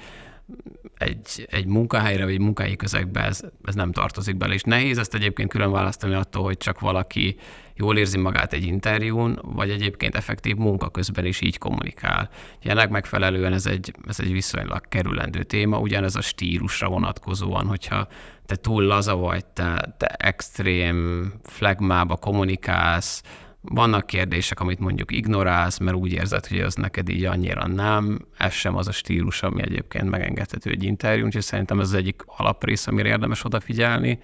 egy, egy munkahelyre, vagy egy munkahelyi közegbe ez, ez nem tartozik bele. És nehéz ezt egyébként külön választani attól, hogy csak valaki jól érzi magát egy interjún, vagy egyébként effektív munka közben is így kommunikál. Ennek megfelelően ez egy, ez egy viszonylag kerülendő téma, ugyanez a stílusra vonatkozóan, hogyha te túl laza vagy, te, te extrém flagmába kommunikálsz, vannak kérdések, amit mondjuk ignorálsz, mert úgy érzed, hogy az neked így annyira nem, ez sem az a stílus, ami egyébként megengedhető egy interjú, úgyhogy szerintem ez az egyik alaprész, amire érdemes odafigyelni,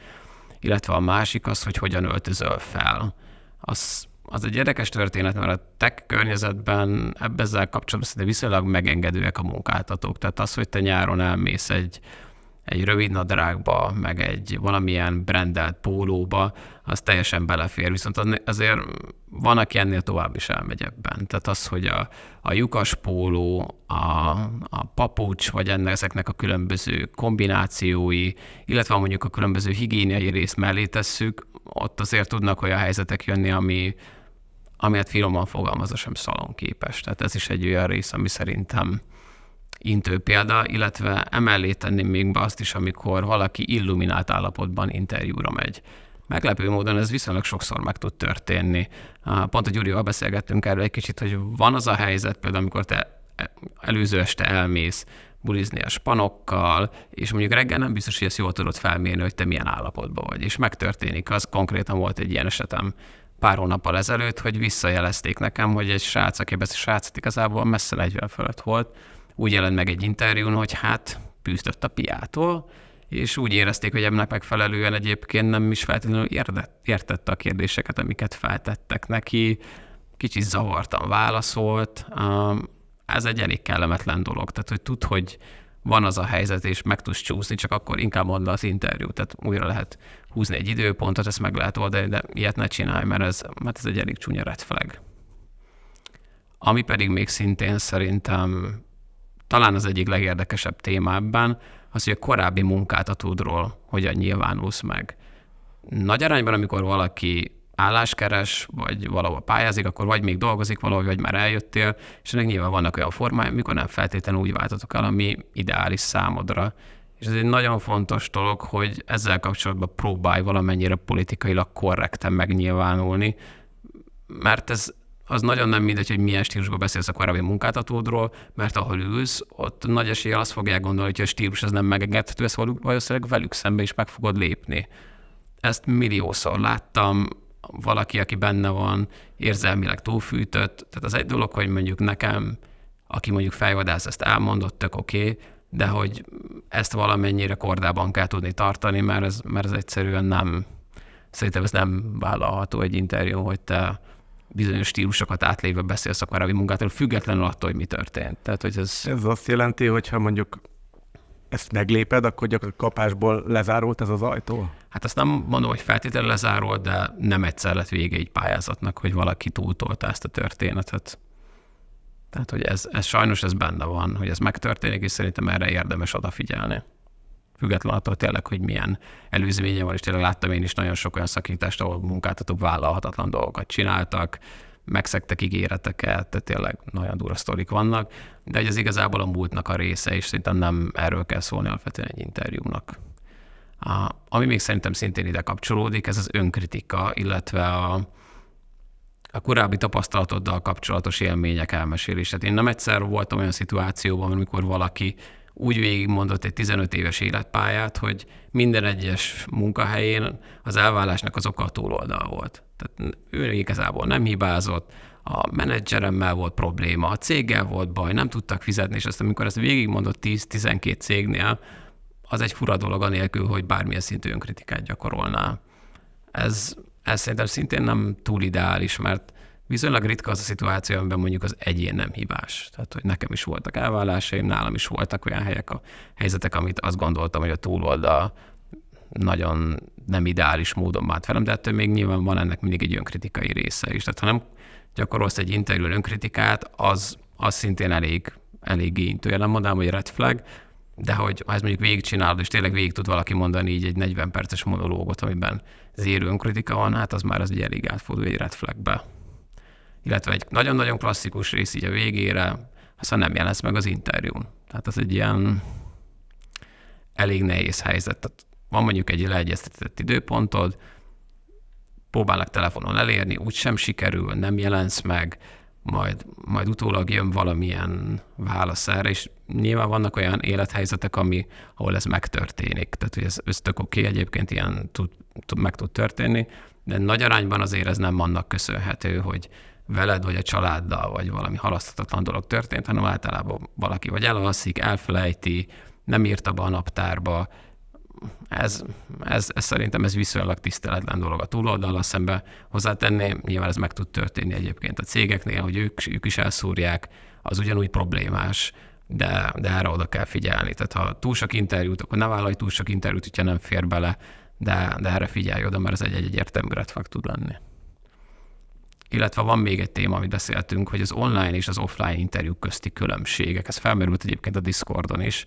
illetve a másik az, hogy hogyan öltözöl fel. Az, az egy érdekes történet, mert a tech környezetben ebben ezzel kapcsolatban szerintem viszonylag megengedőek a munkáltatók. Tehát az, hogy te nyáron elmész egy egy rövid nadrágba, meg egy valamilyen brendelt pólóba, az teljesen belefér, viszont azért van, aki ennél tovább is elmegy ebben. Tehát az, hogy a, a lyukas póló, a, a papucs, vagy ennek ezeknek a különböző kombinációi, illetve mondjuk a különböző higiéniai rész mellé tesszük, ott azért tudnak olyan helyzetek jönni, ami, ami hát finoman fogalmazva sem szalonképes. Tehát ez is egy olyan rész, ami szerintem intő példa, illetve emellé tenném még be azt is, amikor valaki illuminált állapotban interjúra megy. Meglepő módon ez viszonylag sokszor meg tud történni. Pont a Gyurival beszélgettünk erről egy kicsit, hogy van az a helyzet például, amikor te e, előző este elmész bulizni a spanokkal, és mondjuk reggel nem biztos, hogy ezt jól tudod felmérni, hogy te milyen állapotban vagy. És megtörténik az, konkrétan volt egy ilyen esetem pár hónappal ezelőtt, hogy visszajelezték nekem, hogy egy srác, aki a srác hát igazából messze 40 fölött volt, úgy jelent meg egy interjún, hogy hát bűztött a piától, és úgy érezték, hogy ennek megfelelően egyébként nem is feltétlenül értette a kérdéseket, amiket feltettek neki, kicsit zavartan válaszolt. Ez egy elég kellemetlen dolog, tehát hogy tud, hogy van az a helyzet, és meg tudsz csúszni, csak akkor inkább mondd az interjút, tehát újra lehet húzni egy időpontot, ezt meg lehet oldani, de ilyet ne csinálj, mert ez, mert ez egy elég csúnya red flag. Ami pedig még szintén szerintem talán az egyik legérdekesebb téma ebben, az, hogy a korábbi munkáltatódról hogyan nyilvánulsz meg. Nagy arányban, amikor valaki álláskeres, vagy valahol pályázik, akkor vagy még dolgozik valahogy vagy már eljöttél, és ennek nyilván vannak olyan formái, mikor nem feltétlenül úgy váltatok el, ami ideális számodra. És ez egy nagyon fontos dolog, hogy ezzel kapcsolatban próbálj valamennyire politikailag korrekten megnyilvánulni, mert ez az nagyon nem mindegy, hogy milyen stílusban beszélsz a korábbi munkáltatódról, mert ahol ülsz, ott nagy esélye azt fogják gondolni, hogy a stílus ez nem megengedhető, ezt valószínűleg velük szembe is meg fogod lépni. Ezt milliószor láttam, valaki, aki benne van, érzelmileg túlfűtött. Tehát az egy dolog, hogy mondjuk nekem, aki mondjuk fejvadász, ezt elmondott, tök oké, okay, de hogy ezt valamennyire kordában kell tudni tartani, mert ez, mert ez egyszerűen nem, szerintem ez nem vállalható egy interjú, hogy te bizonyos stílusokat átléve beszél szakmáravi munkától, függetlenül attól, hogy mi történt. Tehát, hogy ez... ez azt jelenti, hogy ha mondjuk ezt megléped, akkor gyakorlatilag kapásból lezárult ez az ajtó? Hát azt nem mondom, hogy feltétlenül lezárult, de nem egyszer lett vége egy pályázatnak, hogy valaki túltolta ezt a történetet. Tehát, hogy ez, ez sajnos ez benne van, hogy ez megtörténik, és szerintem erre érdemes odafigyelni független attól tényleg, hogy milyen előzménye van, és tényleg láttam én is nagyon sok olyan szakítást, ahol munkáltatók vállalhatatlan dolgokat csináltak, megszektek ígéreteket, tehát tényleg nagyon durva sztorik vannak, de ez igazából a múltnak a része, és szerintem nem erről kell szólni alapvetően egy interjúnak. A, ami még szerintem szintén ide kapcsolódik, ez az önkritika, illetve a, a korábbi tapasztalatoddal kapcsolatos élmények elmesélése. Hát én nem egyszer voltam olyan szituációban, amikor valaki úgy végigmondott egy 15 éves életpályát, hogy minden egyes munkahelyén az elvállásnak az oka a túloldal volt. Tehát ő igazából nem hibázott, a menedzseremmel volt probléma, a céggel volt baj, nem tudtak fizetni, és azt amikor ezt végigmondott 10-12 cégnél, az egy fura dolog anélkül, hogy bármilyen szintű önkritikát gyakorolná. Ez, ez szerintem szintén nem túl ideális, mert viszonylag ritka az a szituáció, amiben mondjuk az egyén nem hibás. Tehát, hogy nekem is voltak elvállásaim, nálam is voltak olyan helyek, a helyzetek, amit azt gondoltam, hogy a túloldal nagyon nem ideális módon bánt velem, de ettől még nyilván van ennek mindig egy önkritikai része is. Tehát ha nem gyakorolsz egy interjú önkritikát, az, az szintén elég, elég intő. Nem mondanám, hogy red flag, de hogy ha ezt mondjuk végigcsinálod, és tényleg végig tud valaki mondani így egy 40 perces monológot, amiben zérő önkritika van, hát az már az egy elég átfordul egy red flagbe illetve egy nagyon-nagyon klasszikus rész így a végére, aztán nem jelensz meg az interjún. Tehát az egy ilyen elég nehéz helyzet. Tehát van mondjuk egy leegyeztetett időpontod, próbálnak telefonon elérni, úgy sem sikerül, nem jelensz meg, majd, majd utólag jön valamilyen válasz erre, és nyilván vannak olyan élethelyzetek, ami, ahol ez megtörténik. Tehát, hogy ez, ösztök oké, okay, egyébként ilyen tud, tud, meg tud történni, de nagy arányban azért ez nem annak köszönhető, hogy, veled, vagy a családdal, vagy valami halaszthatatlan dolog történt, hanem általában valaki vagy elalszik, elfelejti, nem írta be a naptárba. Ez, ez, ez szerintem ez viszonylag tiszteletlen dolog a túloldalra szembe hozzátenni, Nyilván ez meg tud történni egyébként a cégeknél, hogy ők, ők is elszúrják, az ugyanúgy problémás, de, de erre oda kell figyelni. Tehát ha túl sok interjút, akkor ne vállalj túl sok interjút, hogyha nem fér bele, de, de erre figyelj oda, mert ez egy egyértelmű fog tud lenni illetve van még egy téma, amit beszéltünk, hogy az online és az offline interjúk közti különbségek. Ez felmerült egyébként a Discordon is.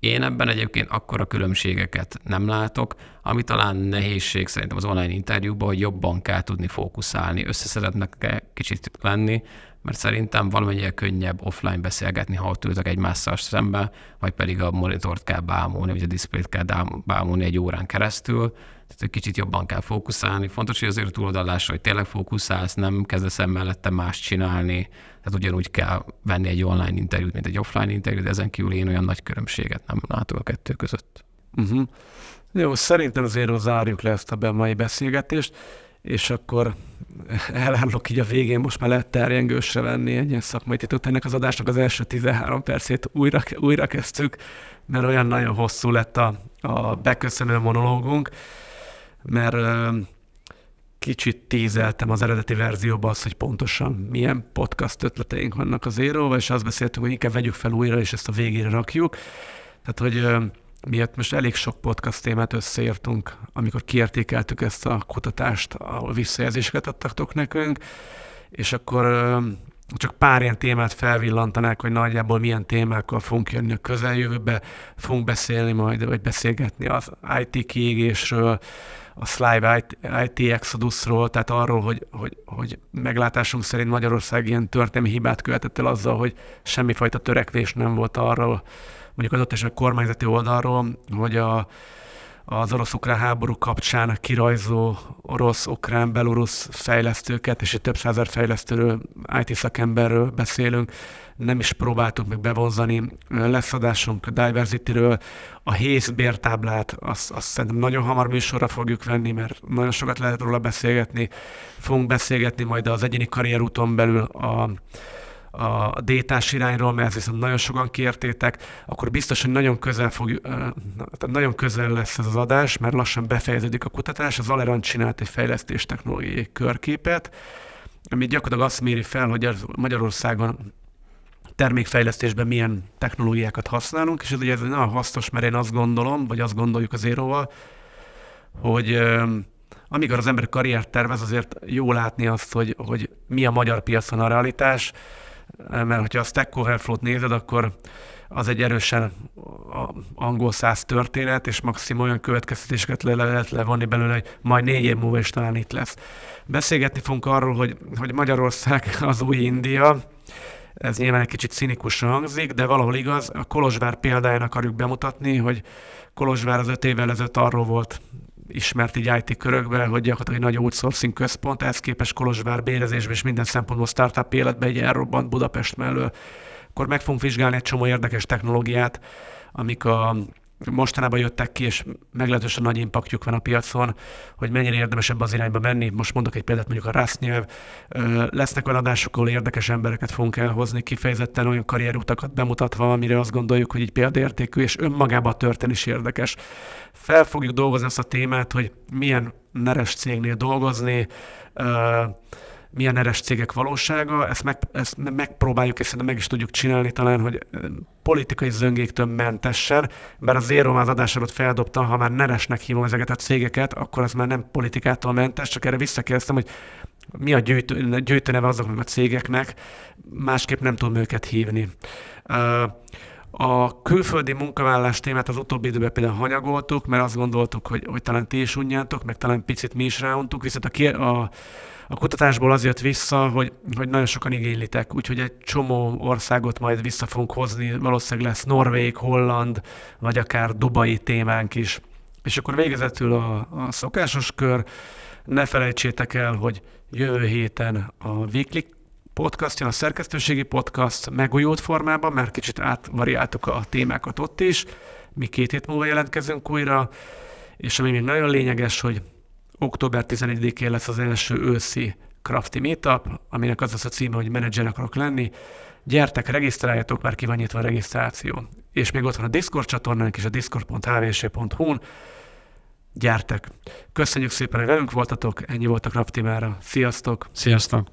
Én ebben egyébként akkora különbségeket nem látok, ami talán nehézség szerintem az online interjúban, hogy jobban kell tudni fókuszálni, összeszeretnek kell kicsit lenni, mert szerintem valamennyire könnyebb offline beszélgetni, ha ott egy egymással szemben, vagy pedig a monitort kell bámulni, vagy a diszplét kell bámulni egy órán keresztül, tehát egy kicsit jobban kell fókuszálni. Fontos, hogy azért túloldalásra, hogy tényleg fókuszálsz, nem kezdesz el mellette mást csinálni, tehát ugyanúgy kell venni egy online interjút, mint egy offline interjút, de ezen kívül én olyan nagy különbséget nem látok a kettő között. Uh-huh. Jó, szerintem azért zárjuk le ezt a mai beszélgetést, és akkor elállok így a végén, most már lehet terjengősre venni egy ilyen szakmai titot. Ennek az adásnak az első 13 percét újra, újra kezdtük, mert olyan nagyon hosszú lett a, a beköszönő monológunk mert kicsit tízeltem az eredeti verzióba azt, hogy pontosan milyen podcast ötleteink vannak az éróval, és azt beszéltünk, hogy inkább vegyük fel újra, és ezt a végére rakjuk. Tehát, hogy miért most elég sok podcast témát összeértünk, amikor kiértékeltük ezt a kutatást, ahol visszajelzéseket adtak nekünk, és akkor csak pár ilyen témát felvillantanák, hogy nagyjából milyen témákkal fogunk jönni a közeljövőbe, fogunk beszélni majd, vagy beszélgetni az IT kiégésről, a Slibe IT, IT Exodusról, tehát arról, hogy, hogy, hogy meglátásunk szerint Magyarország ilyen történelmi hibát követett el azzal, hogy semmifajta törekvés nem volt arról, mondjuk ott esetleg kormányzati oldalról, hogy a, az orosz-ukrán háború kapcsán kirajzó orosz-ukrán, belorusz fejlesztőket, és egy több százer fejlesztőről, IT szakemberről beszélünk, nem is próbáltuk meg bevonzani. Lesz adásunk a Diversity-ről, a Hész bértáblát, azt, azt szerintem nagyon hamar műsorra fogjuk venni, mert nagyon sokat lehet róla beszélgetni. Fogunk beszélgetni majd az egyéni karrierúton belül a a détás irányról, mert viszont nagyon sokan kértétek, akkor biztos, hogy nagyon közel, fog, nagyon közel lesz ez az adás, mert lassan befejeződik a kutatás. Az Alerant csinált egy fejlesztés technológiai körképet, ami gyakorlatilag azt méri fel, hogy Magyarországon termékfejlesztésben milyen technológiákat használunk, és ez ugye ez nagyon hasznos, mert én azt gondolom, vagy azt gondoljuk az éróval, hogy amikor az ember karriert tervez, azért jó látni azt, hogy, hogy mi a magyar piacon a realitás, mert hogyha a Stack Overflow-t nézed, akkor az egy erősen angol száz történet, és maximum olyan következtetéseket le lehet levonni belőle, hogy majd négy év múlva is talán itt lesz. Beszélgetni fogunk arról, hogy, hogy Magyarország az új India, ez nyilván egy kicsit színikus hangzik, de valahol igaz, a Kolozsvár példáján akarjuk bemutatni, hogy Kolozsvár az öt évvel ezelőtt arról volt ismert így IT körökben, hogy gyakorlatilag egy nagy outsourcing központ, ehhez képest Kolozsvár bérezésben és minden szempontból startup életben egy elrobbant Budapest mellől. Akkor meg fogunk vizsgálni egy csomó érdekes technológiát, amik a mostanában jöttek ki, és meglehetősen nagy impaktjuk van a piacon, hogy mennyire érdemes ebbe az irányba menni. Most mondok egy példát, mondjuk a nyelv. Lesznek olyan adások, ahol érdekes embereket fogunk elhozni, kifejezetten olyan karrierutakat bemutatva, amire azt gondoljuk, hogy így példaértékű, és önmagában a történ is érdekes. Fel fogjuk dolgozni azt a témát, hogy milyen neres cégnél dolgozni, mi a neres cégek valósága, ezt, meg, ezt megpróbáljuk, és szerintem meg is tudjuk csinálni talán, hogy politikai zöngéktől mentessen, bár az Érom az adás előtt feldobta, ha már neresnek hívom ezeket a cégeket, akkor az már nem politikától mentes, csak erre visszakérdeztem, hogy mi a gyűjtő, gyűjtőneve azoknak a cégeknek, másképp nem tudom őket hívni. A külföldi munkavállalás témát az utóbbi időben például hanyagoltuk, mert azt gondoltuk, hogy, hogy talán ti is unjátok, meg talán picit mi is ráuntuk, viszont a, a a kutatásból az jött vissza, hogy, hogy nagyon sokan igénylitek, úgyhogy egy csomó országot majd vissza fogunk hozni, valószínűleg lesz Norvég, Holland, vagy akár Dubai témánk is. És akkor végezetül a, a szokásos kör, ne felejtsétek el, hogy jövő héten a Weekly podcast a szerkesztőségi podcast megújult formában, mert kicsit átvariáltuk a témákat ott is. Mi két hét múlva jelentkezünk újra, és ami még nagyon lényeges, hogy október 11-én lesz az első őszi Crafty Meetup, aminek az az a címe, hogy menedzser akarok lenni. Gyertek, regisztráljatok, már ki van nyitva a regisztráció. És még ott van a Discord csatornánk is, a discord.hvc.hu-n. Gyertek! Köszönjük szépen, hogy velünk voltatok, ennyi volt a Crafty mára. Sziasztok! Sziasztok!